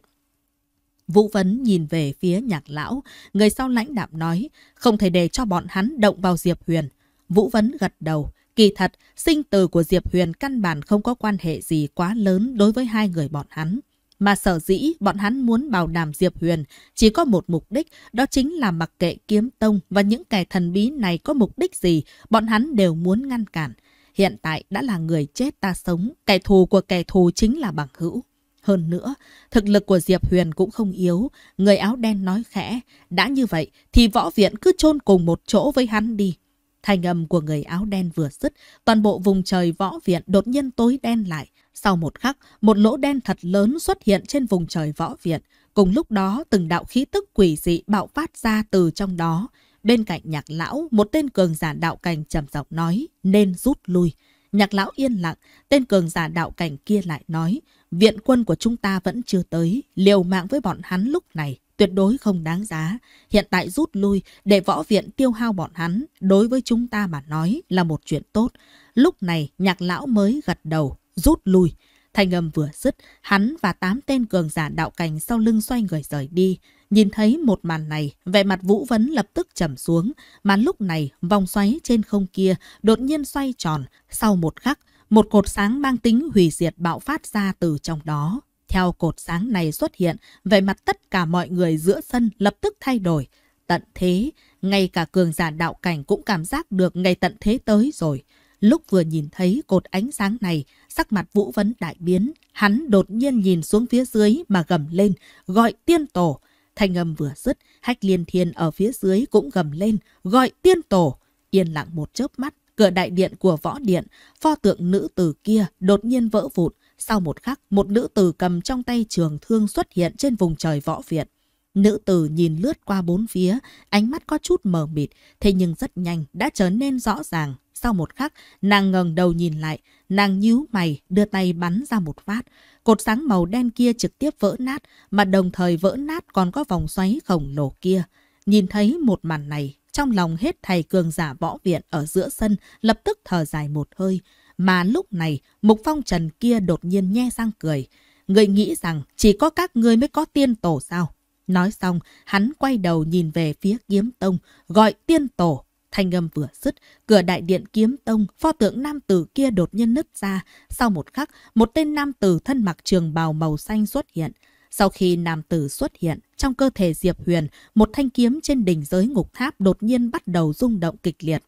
Vũ Vấn nhìn về phía nhạc lão, người sau lãnh đạm nói, không thể để cho bọn hắn động vào Diệp Huyền. Vũ Vấn gật đầu, kỳ thật, sinh từ của Diệp Huyền căn bản không có quan hệ gì quá lớn đối với hai người bọn hắn. Mà sở dĩ bọn hắn muốn bảo đảm Diệp Huyền chỉ có một mục đích, đó chính là mặc kệ kiếm tông và những kẻ thần bí này có mục đích gì, bọn hắn đều muốn ngăn cản. Hiện tại đã là người chết ta sống, kẻ thù của kẻ thù chính là bằng hữu. Hơn nữa, thực lực của Diệp Huyền cũng không yếu, người áo đen nói khẽ, đã như vậy thì võ viện cứ chôn cùng một chỗ với hắn đi. Thanh âm của người áo đen vừa dứt, toàn bộ vùng trời võ viện đột nhiên tối đen lại. Sau một khắc, một lỗ đen thật lớn xuất hiện trên vùng trời võ viện. Cùng lúc đó, từng đạo khí tức quỷ dị bạo phát ra từ trong đó. Bên cạnh nhạc lão, một tên cường giả đạo cảnh trầm giọng nói, nên rút lui. Nhạc lão yên lặng, tên cường giả đạo cảnh kia lại nói, viện quân của chúng ta vẫn chưa tới, liều mạng với bọn hắn lúc này, tuyệt đối không đáng giá. Hiện tại rút lui để võ viện tiêu hao bọn hắn, đối với chúng ta mà nói là một chuyện tốt. Lúc này nhạc lão mới gật đầu, rút lui. Thanh âm vừa dứt, hắn và tám tên cường giả đạo cảnh sau lưng xoay người rời đi. Nhìn thấy một màn này, vẻ mặt Vũ Vấn lập tức trầm xuống, mà lúc này vòng xoáy trên không kia đột nhiên xoay tròn, sau một khắc, một cột sáng mang tính hủy diệt bạo phát ra từ trong đó. Theo cột sáng này xuất hiện, vẻ mặt tất cả mọi người giữa sân lập tức thay đổi. Tận thế, ngay cả cường giả đạo cảnh cũng cảm giác được ngày tận thế tới rồi. Lúc vừa nhìn thấy cột ánh sáng này, sắc mặt Vũ Vấn đại biến. Hắn đột nhiên nhìn xuống phía dưới mà gầm lên, gọi tiên tổ. Thanh âm vừa dứt, hách liên thiên ở phía dưới cũng gầm lên, gọi tiên tổ. Yên lặng một chớp mắt, cửa đại điện của võ điện, pho tượng nữ tử kia đột nhiên vỡ vụn. Sau một khắc, một nữ tử cầm trong tay trường thương xuất hiện trên vùng trời võ viện. Nữ tử nhìn lướt qua bốn phía, ánh mắt có chút mờ mịt, thế nhưng rất nhanh đã trở nên rõ ràng. Sau một khắc, nàng ngẩng đầu nhìn lại, nàng nhíu mày, đưa tay bắn ra một phát. Cột sáng màu đen kia trực tiếp vỡ nát, mà đồng thời vỡ nát còn có vòng xoáy khổng lồ kia. Nhìn thấy một màn này, trong lòng hết thầy cường giả võ viện ở giữa sân lập tức thở dài một hơi. Mà lúc này, Mục Phong Trần kia đột nhiên nhe sang cười. Người nghĩ rằng chỉ có các ngươi mới có tiên tổ sao? Nói xong, hắn quay đầu nhìn về phía kiếm tông, gọi tiên tổ. Thanh âm vừa dứt, cửa đại điện kiếm tông, pho tượng nam tử kia đột nhiên nứt ra. Sau một khắc, một tên nam tử thân mặc trường bào màu xanh xuất hiện. Sau khi nam tử xuất hiện, trong cơ thể Diệp Huyền, một thanh kiếm trên đỉnh giới ngục tháp đột nhiên bắt đầu rung động kịch liệt.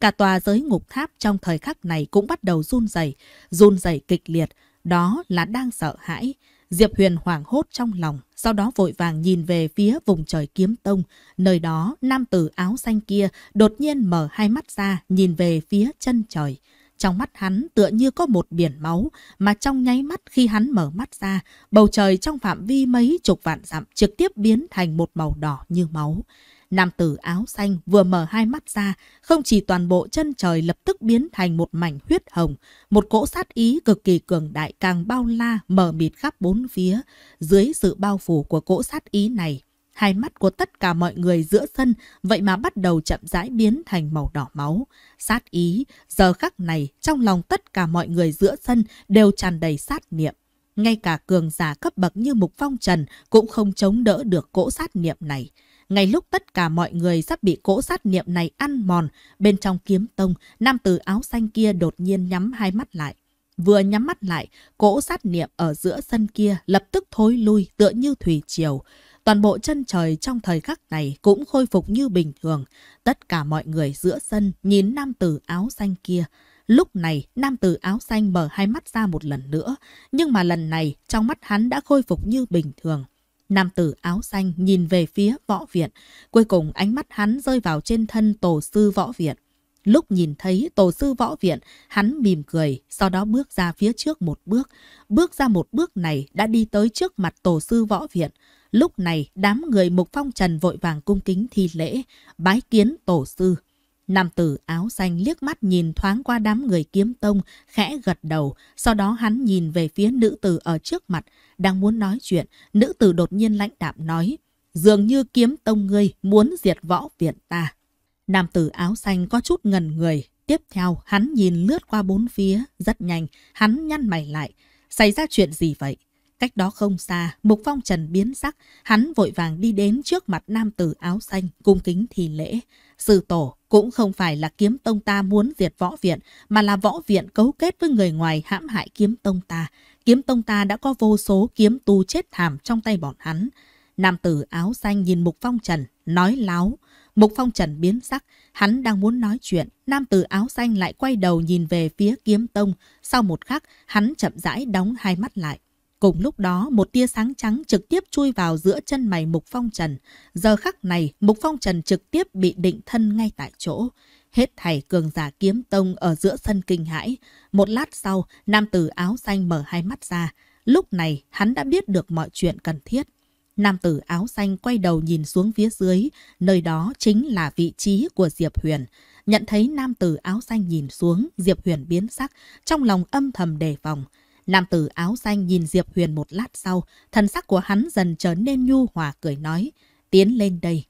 Cả tòa giới ngục tháp trong thời khắc này cũng bắt đầu run rẩy, run rẩy kịch liệt, đó là đang sợ hãi. Diệp Huyền hoảng hốt trong lòng, sau đó vội vàng nhìn về phía vùng trời kiếm tông. Nơi đó, nam tử áo xanh kia đột nhiên mở hai mắt ra, nhìn về phía chân trời. Trong mắt hắn tựa như có một biển máu, mà trong nháy mắt khi hắn mở mắt ra, bầu trời trong phạm vi mấy chục vạn dặm trực tiếp biến thành một màu đỏ như máu. Nam tử áo xanh vừa mở hai mắt ra, không chỉ toàn bộ chân trời lập tức biến thành một mảnh huyết hồng, một cỗ sát ý cực kỳ cường đại càng bao la mở mịt khắp bốn phía. Dưới sự bao phủ của cỗ sát ý này, hai mắt của tất cả mọi người giữa sân vậy mà bắt đầu chậm rãi biến thành màu đỏ máu. Sát ý, giờ khắc này trong lòng tất cả mọi người giữa sân đều tràn đầy sát niệm. Ngay cả cường giả cấp bậc như Mục Phong Trần cũng không chống đỡ được cỗ sát niệm này ngay lúc tất cả mọi người sắp bị cỗ sát niệm này ăn mòn, bên trong kiếm tông, nam tử áo xanh kia đột nhiên nhắm hai mắt lại. Vừa nhắm mắt lại, cỗ sát niệm ở giữa sân kia lập tức thối lui tựa như thủy triều. Toàn bộ chân trời trong thời khắc này cũng khôi phục như bình thường. Tất cả mọi người giữa sân nhìn nam tử áo xanh kia. Lúc này, nam tử áo xanh mở hai mắt ra một lần nữa, nhưng mà lần này trong mắt hắn đã khôi phục như bình thường. Nam tử áo xanh nhìn về phía võ viện, cuối cùng ánh mắt hắn rơi vào trên thân tổ sư võ viện. Lúc nhìn thấy tổ sư võ viện, hắn mỉm cười, sau đó bước ra phía trước một bước. Bước ra một bước này đã đi tới trước mặt tổ sư võ viện. Lúc này, đám người Mục Phong Trần vội vàng cung kính thi lễ, bái kiến tổ sư. Nam tử áo xanh liếc mắt nhìn thoáng qua đám người kiếm tông, khẽ gật đầu, sau đó hắn nhìn về phía nữ tử ở trước mặt, đang muốn nói chuyện, nữ tử đột nhiên lãnh đạm nói, dường như kiếm tông ngươi muốn diệt võ viện ta. Nam tử áo xanh có chút ngần người, tiếp theo hắn nhìn lướt qua bốn phía, rất nhanh, hắn nhăn mày lại, xảy ra chuyện gì vậy? Cách đó không xa, Mục Phong Trần biến sắc, hắn vội vàng đi đến trước mặt nam tử áo xanh, cung kính thì lễ. Sư tổ cũng không phải là kiếm tông ta muốn diệt võ viện, mà là võ viện cấu kết với người ngoài hãm hại kiếm tông ta. Kiếm tông ta đã có vô số kiếm tu chết thảm trong tay bọn hắn. Nam tử áo xanh nhìn Mục Phong Trần, nói láo. Mục Phong Trần biến sắc, hắn đang muốn nói chuyện. Nam tử áo xanh lại quay đầu nhìn về phía kiếm tông. Sau một khắc, hắn chậm rãi đóng hai mắt lại. Cùng lúc đó, một tia sáng trắng trực tiếp chui vào giữa chân mày Mục Phong Trần. Giờ khắc này, Mục Phong Trần trực tiếp bị định thân ngay tại chỗ. Hết thảy cường giả kiếm tông ở giữa sân kinh hãi. Một lát sau, nam tử áo xanh mở hai mắt ra. Lúc này, hắn đã biết được mọi chuyện cần thiết. Nam tử áo xanh quay đầu nhìn xuống phía dưới, nơi đó chính là vị trí của Diệp Huyền. Nhận thấy nam tử áo xanh nhìn xuống, Diệp Huyền biến sắc, trong lòng âm thầm đề phòng. Nam tử áo xanh nhìn Diệp Huyền một lát sau, thần sắc của hắn dần trở nên nhu hòa cười nói, tiến lên đây.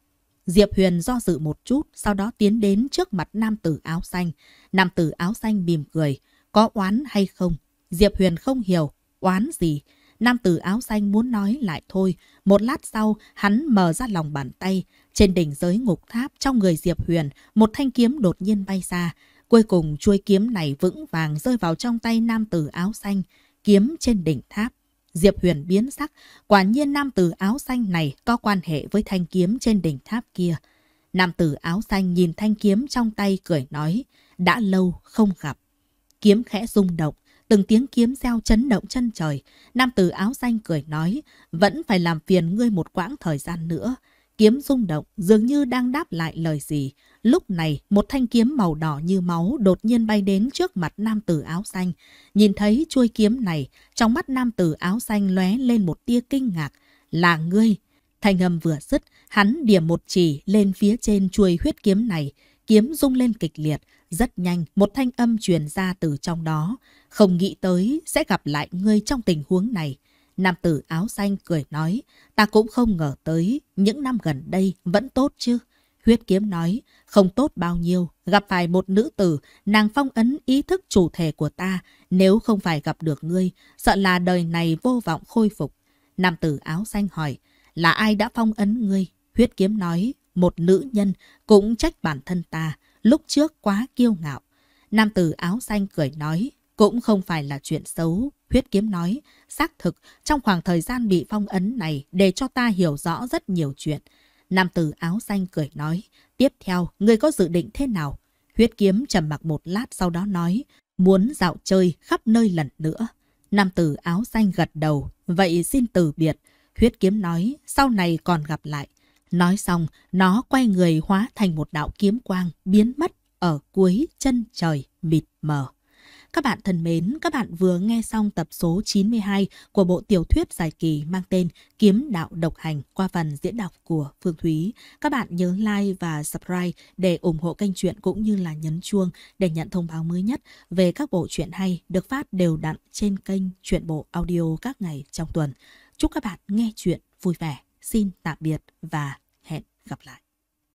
Diệp Huyền do dự một chút, sau đó tiến đến trước mặt nam tử áo xanh. Nam tử áo xanh mỉm cười, có oán hay không? Diệp Huyền không hiểu, oán gì? Nam tử áo xanh muốn nói lại thôi. Một lát sau, hắn mở ra lòng bàn tay. Trên đỉnh giới ngục tháp trong người Diệp Huyền, một thanh kiếm đột nhiên bay ra. Cuối cùng chuôi kiếm này vững vàng rơi vào trong tay nam tử áo xanh kiếm trên đỉnh tháp. Diệp Huyền biến sắc, quả nhiên nam tử áo xanh này có quan hệ với thanh kiếm trên đỉnh tháp kia. Nam tử áo xanh nhìn thanh kiếm trong tay cười nói, đã lâu không gặp. Kiếm khẽ rung động, từng tiếng kiếm reo chấn động chân trời. Nam tử áo xanh cười nói, vẫn phải làm phiền ngươi một quãng thời gian nữa. Kiếm rung động, dường như đang đáp lại lời gì. Lúc này, một thanh kiếm màu đỏ như máu đột nhiên bay đến trước mặt nam tử áo xanh. Nhìn thấy chuôi kiếm này, trong mắt nam tử áo xanh lóe lên một tia kinh ngạc. Là ngươi! Thanh âm vừa dứt, hắn điểm một chỉ lên phía trên chuôi huyết kiếm này. Kiếm rung lên kịch liệt, rất nhanh một thanh âm truyền ra từ trong đó. Không nghĩ tới sẽ gặp lại ngươi trong tình huống này. Nam tử áo xanh cười nói, ta cũng không ngờ tới, những năm gần đây vẫn tốt chứ. Huyết kiếm nói, không tốt bao nhiêu, gặp phải một nữ tử, nàng phong ấn ý thức chủ thể của ta, nếu không phải gặp được ngươi, sợ là đời này vô vọng khôi phục. Nam tử áo xanh hỏi, là ai đã phong ấn ngươi? Huyết kiếm nói, một nữ nhân, cũng trách bản thân ta, lúc trước quá kiêu ngạo. Nam tử áo xanh cười nói, cũng không phải là chuyện xấu, Huyết kiếm nói, xác thực trong khoảng thời gian bị phong ấn này để cho ta hiểu rõ rất nhiều chuyện. Nam tử áo xanh cười nói, tiếp theo người có dự định thế nào? Huyết kiếm trầm mặc một lát sau đó nói, muốn dạo chơi khắp nơi lần nữa. Nam tử áo xanh gật đầu, vậy xin từ biệt. Huyết kiếm nói, sau này còn gặp lại. Nói xong, nó quay người hóa thành một đạo kiếm quang, biến mất ở cuối chân trời mịt mờ. Các bạn thân mến, các bạn vừa nghe xong tập số 92 của bộ tiểu thuyết dài kỳ mang tên Kiếm Đạo Độc Hành qua phần diễn đọc của Phương Thúy. Các bạn nhớ like và subscribe để ủng hộ kênh truyện cũng như là nhấn chuông để nhận thông báo mới nhất về các bộ truyện hay được phát đều đặn trên kênh truyện bộ audio các ngày trong tuần. Chúc các bạn nghe chuyện vui vẻ. Xin tạm biệt và hẹn gặp lại.